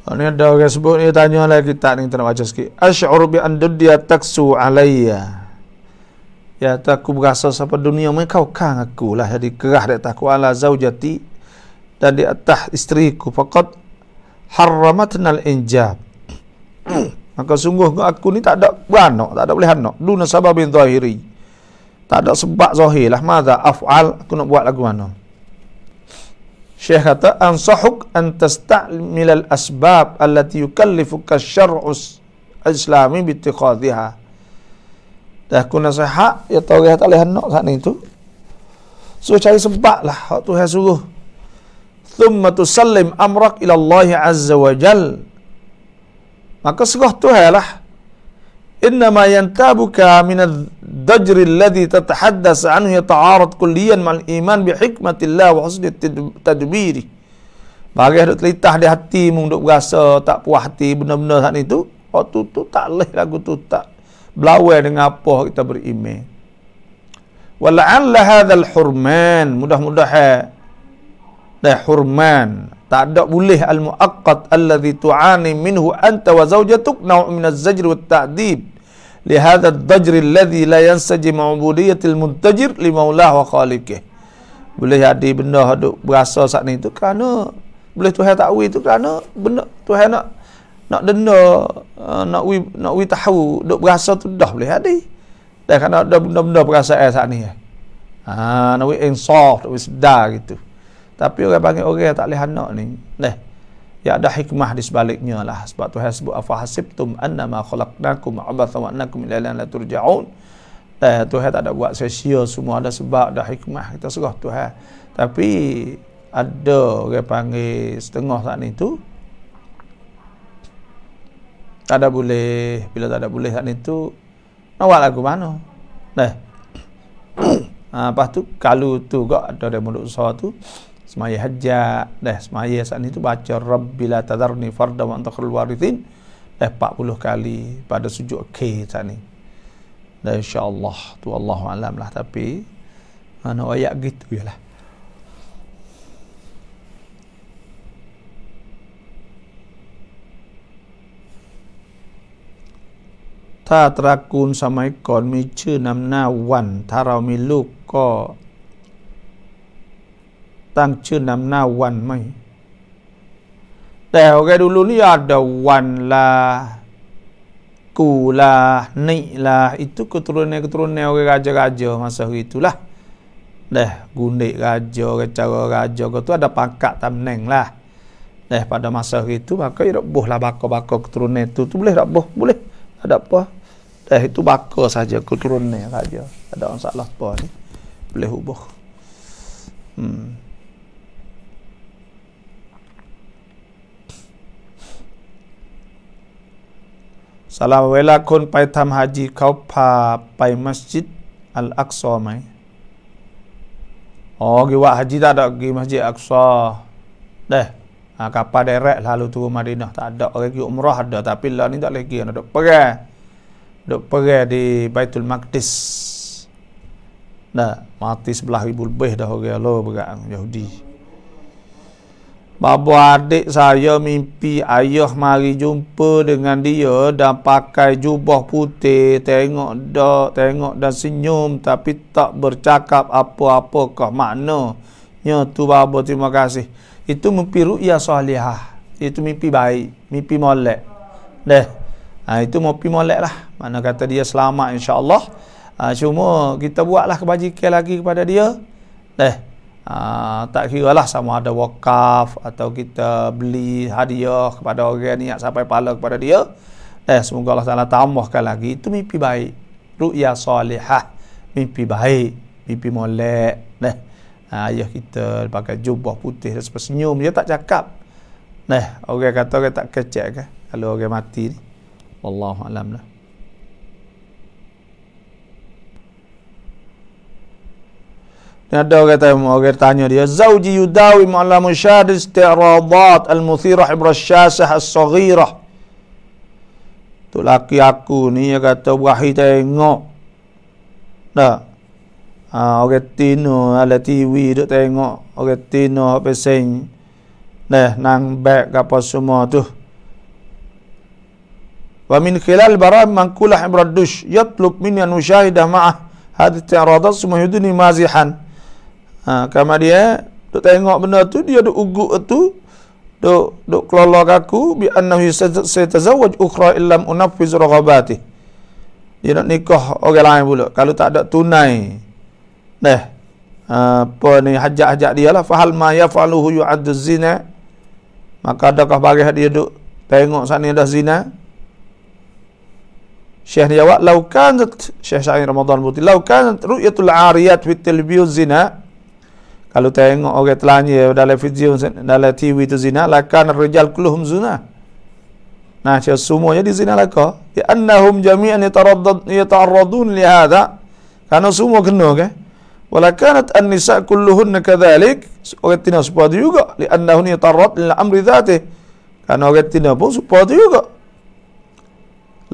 Oh, ni ada orang sebut ni tanya lah kita ni kita nak baca sikit. Asy'ur bi an dunya taksu alayya. Ya tak aku berasa siapa dunia mai kau kang aku lah jadi kerah dekat aku ala zaujati dan di atas isteri ku faqat harramatnal injab. Maka sungguh aku ni tak ada beranak, tak ada boleh anak. Duna sabab bin zahiri. Tak ada sebab zahir lah. Mada af'al aku nak buat lagu mana. Syekh kata, Ansahuk an tasta'milal asbab allati yukallifuka syar'us islami bittikhadiha. Dah aku nasihat, ya tahu dia tak boleh anak saat ni tu. So cari sebab lah. Waktu saya suruh. Thumma tusallim amrak ilallahi azza wa jalla maka sungguh lah. Inna ma yantabuka min ad-dajr alladhi tatahaddas anhu yata'arad kulliyan ma'al iman bi hikmatillah wa husni tadbiri bagi yang telitah di hati munduk berasa tak puas hati benar-benar saat itu waktu oh, tu tak leh lagu tu tak belawai dengan apa kita beriman wala'alla hadha hurman mudah-mudahan dah hurman tak ada boleh al muaqqat alladhi tu'ani minhu anta wa zawjatuk naw min az-zajr wat ta'dib li hadha az-zajr alladhi la yansaji ma'budiyyat al-muntajir li maulahi wa khaliqihi boleh ada benda hok berasa sak ni tu kerana boleh Tuhan tak wui tu kerana benda Tuhan nak nak denda uh, nak wui nak wui tahu duk berasa tu dah boleh ada dah kan ada benda-benda perasaan sak ni ah ha, nak wui insaf nak wui sedar gitu tapi orang panggil orang yang tak boleh anak ni neh ya ada hikmah di sebaliknya lah sebab tu hasbu afa hasibtum annama khalaqnakum abatha wa annakum ila la turja'un eh tuhan tak ada buat sia semua ada sebab ada hikmah kita serah tuhan tapi ada orang panggil setengah saat ni tu tak ada boleh bila tak ada boleh saat ni tu nak lagu mana neh ha, lepas tu kalau tu gak ada dia mulut besar tu semaya haja dah semaya saat itu baca rabbila tadarni farda wa antakhul warithin dah 40 kali pada sujud ke saat ni dan insyaallah tu Allah alam lah tapi mana ha, ayat gitu jelah ถ้าตรากูลสมัยก่อนมีชื่อนำหน้าวันถ้าเรามีลูกก็ตั้งชื่อนำหน้าวันไหมแต่ว่าแกดูรุ่นยาดาวันลากูลานิลาอิทุกตุรุนเนกตุรุนเนวแกกาจกาจโอมาสักอิทุล่ะเดะกุนดิกาจโอแกจักโอกาจโอก็ตัวได้ปังกะตำแหน่งล่ะเดะ lah. lah. pada masa itu maka ia lah bako bako keturunan itu tu boleh boleh boleh ada apa eh itu bako saja keturunan saja ada orang salah apa boleh hubuh hmm. ซาลาเวลาคนไปทำฮาจีเขาพาไปมัสยิดอัลอักซอไหมอ๋อกีว่าฮาจีได้ดอกกีมัสยิดอักซอได้อากาปาเดเรลาลุทูมาดินะตัดดอกเลยกีอุมรอฮ์ดอกแต่พิลลานี่ตัดเลยกีนะดอกเพื่อดอกเพื่อดีไบตุลมักดิสนะมาติสบลาฮิบุลเบห์ดอกเลยโลบกับยิว Bapa adik saya mimpi ayah mari jumpa dengan dia dan pakai jubah putih, tengok dah, tengok dan senyum tapi tak bercakap apa-apa ke makna. Ya tu bapa terima kasih. Itu mimpi ru'ya salihah. Itu mimpi baik, mimpi molek. Deh. Ha, itu mimpi molek lah. Mana kata dia selamat insya-Allah. Ha, cuma kita buatlah kebajikan lagi kepada dia. Deh. Ah, tak kira lah sama ada wakaf atau kita beli hadiah kepada orang niat sampai pahala kepada dia eh semoga Allah Ta'ala tambahkan lagi itu mimpi baik ru'ya salihah mimpi baik mimpi molek eh, ayah kita pakai jubah putih dan senyum dia tak cakap eh, orang kata orang tak kecek kan kalau orang mati ni Wallahu'alam lah Ada orang kata orang tanya dia zauji yudawi ma'al mushad istiradat al-muthirah ibrashasah as-saghirah. Tu laki aku ni dia kata wahai tengok. Dah. Ha, orang tino ala TV duk tengok orang tino pesen. Dah nang bag gapo semua tu. Wa min khilal baram mankulah ibradush yatlub minni an ushahida ma'ah hadhihi al-i'radat sumahiduni mazihan. Ha, kamar dia duk tengok benda tu dia duk ugu tu duk duk kelola aku bi annahu sayatazawaj ukhra illam unaffiz raghabati. Dia nak nikah orang lain pula kalau tak ada tunai. Neh. Ha, apa ni hajat-hajat dia lah fahal ma yafaluhu yu'ad zina maka adakah bagi dia duk tengok sana dah zina Syekh ni jawab laukan Syekh Syahin Ramadan Buti laukan ru'yatul ariyat fi zina Kalau tengok orang telanya dalam video, dalam TV tu zina, lakan rijal kulluhum zina. Nah, dia semuanya di zina laka. ya annahum jami'an yataraddad yata'arradun li lihada. Kerana semua kena ke? Walakanat an-nisa kulluhunna kadhalik. Orang tina sepatu juga. Li annahun yata'arrad lil amri dhati Kerana orang tina pun sepatu juga.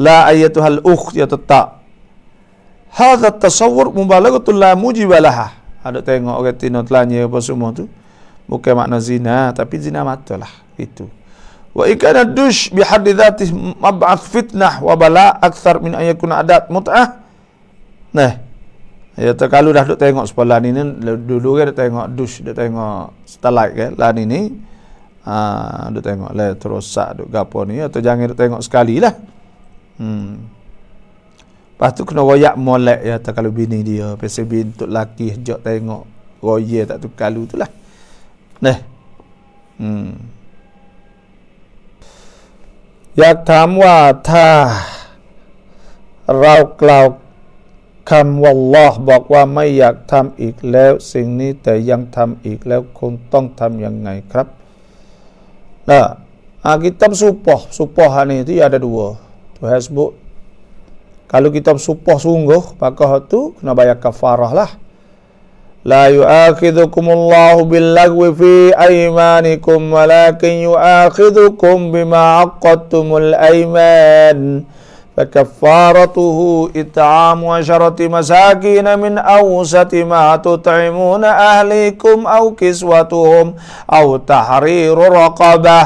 La ayatuhal ukh yata'ta هذا التصور مبالغة لا موجب لها ada tengok orang tina telanya apa semua tu bukan makna zina tapi zina mata lah itu wa ikana dush bi haddi dhati mab'ath fitnah wa bala akthar min ayakun adat mut'ah nah ya terkalu dah duk tengok sepalan ini dulu kan tengok dush dia tengok setelah kan lan ini ah ha, duk tengok lah terosak duk gapo ni atau jangan duk tengok sekali lah hmm Lepas tu kena royak molek ya tak kalau bini dia. Pasal bini tu laki hejak tengok royak tak tu kalu tu lah. Nah. Hmm. อยากถามว่าถ้าเรากล่าวคำว่าลอบอกว่าไม่อยากทำอีกแล้วสิ่งนี้แต่ยังทำอีกแล้วคงต้องทำยังไงครับนะอากิตัมสุปอสุปอฮานีที่อาดัดัวทูเฮสบุ kalau kita bersumpah sungguh maka itu kena bayar kafarah lah la yu'akhidhukumullahu billagwi fi aymanikum walakin yu'akhidhukum bima aqadtumul ayman فكفارته إطعام عشرة مساكين من أوسط ما تطعمون أهليكم au كسوتهم أو تحرير رقبة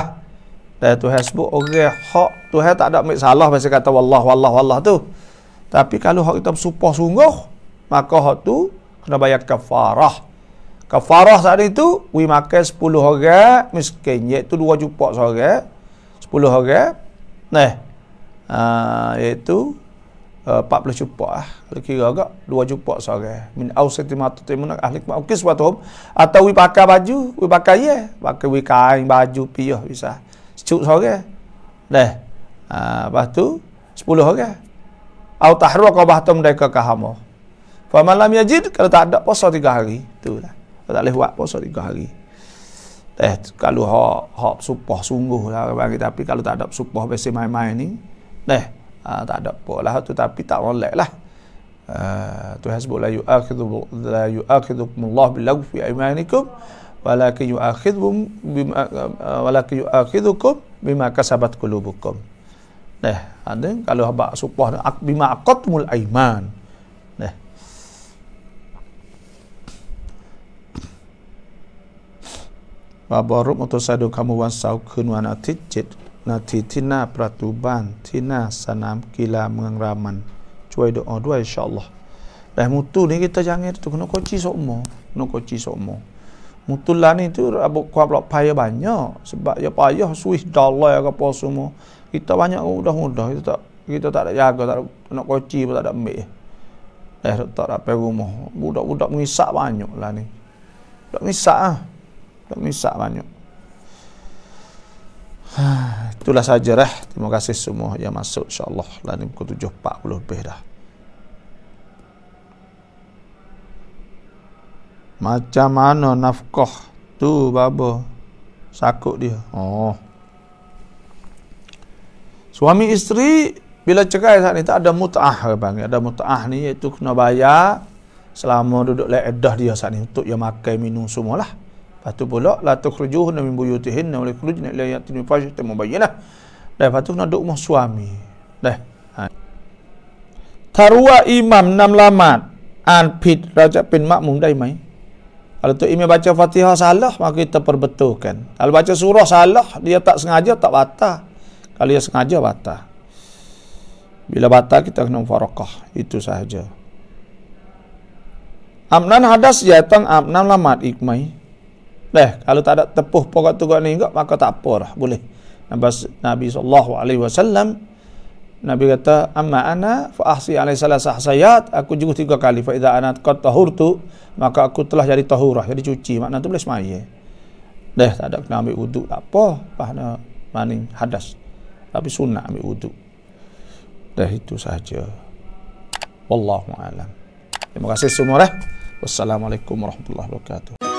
لا تحسبوا أغير حق تحسبوا تعدى مئة الله بس كتب والله والله والله تو tapi kalau hak kita bersumpah sungguh, maka hak tu kena bayar kafarah. Kafarah saat itu, we makan 10 orang miskin. Iaitu 2 jumpa seorang. 10 orang. Nah, uh, iaitu uh, eh, 40 jumpa. Ah. Kira agak 2 jumpa seorang. Min awsa timatu timunak ahli kemah. Okey, sebab tu. Atau we pakai baju, we pakai ye. Pakai we kain baju, piyah, bisa. Secuk seorang. Nah, uh, lepas tu, 10 orang au tahraqa bahtum daika kahamo fa malam yajid kalau tak ada puasa tiga hari itulah kalau tak boleh buat puasa 3 hari eh kalau ha ha supah sungguh lah bagi tapi kalau tak ada supah besi main-main ni deh uh, ha, tak ada polah tu tapi tak boleh lah ha, tu hasbu la yu'akhidhu la yu'akhidhukum Allah bil lagu fi aymanikum walakin yu'akhidhum bima walakin yu'akhidhukum bima kasabat qulubukum Neh, ada kalau habaq supah bima aqatmul aiman. Neh. Ba barup mutasadu kamu wan saukeun wan atit na titina pratuban tina sanam kila mengraman. Cuai doa dua insyaallah. Dah mutu ni kita jangan tu kena koci sokmo, kena koci sokmo. Mutulah ni tu abuk kuap payah banyak sebab ya payah suih dalai apa semua kita banyak udah-udah kita tak kita tak ada jaga tak ada, nak koci pun tak ada ambil eh tak ada pergi rumah budak-budak mengisak banyak lah ni budak mengisak lah budak mengisak banyak itulah saja lah terima kasih semua yang masuk insyaAllah lah ni pukul 7.40 lebih dah macam mana nafkah tu babo sakut dia oh Suami isteri bila cerai saat ni tak ada mut'ah ke bang? Ada mut'ah ni iaitu kena bayar selama duduk le edah dia saat ni untuk dia makan minum semualah. Lepas tu pula la tukhrujuh na min buyutihin na wala khuruj la yatim fash ta mubayyinah. Lepas tu kena duduk rumah suami. Dah. Ha. Tarua imam enam lamat an pit raja pin makmum dai mai. Kalau tu imam baca Fatihah salah maka kita perbetulkan. Kalau baca surah salah dia tak sengaja tak batal. Kalau ia sengaja batal Bila batal kita kena mufarakah Itu sahaja Amnan hadas jatang amnan lamat ikmai Leh, kalau tak ada tepuh pokok tu ni enggak, maka tak apa lah. Boleh. Nabi SAW, Nabi kata, Amma ana fa'ahsi alaih salah sahsayat, aku juga tiga kali. Fa'idha ana kot tahur tu, maka aku telah jadi tahurah, jadi cuci. Makna tu boleh semai. Leh, tak ada kena ambil uduk, tak apa. Fahna maning hadas tapi sunnah ambil wudu dah itu sahaja wallahu alam terima kasih semua dah eh. wassalamualaikum warahmatullahi wabarakatuh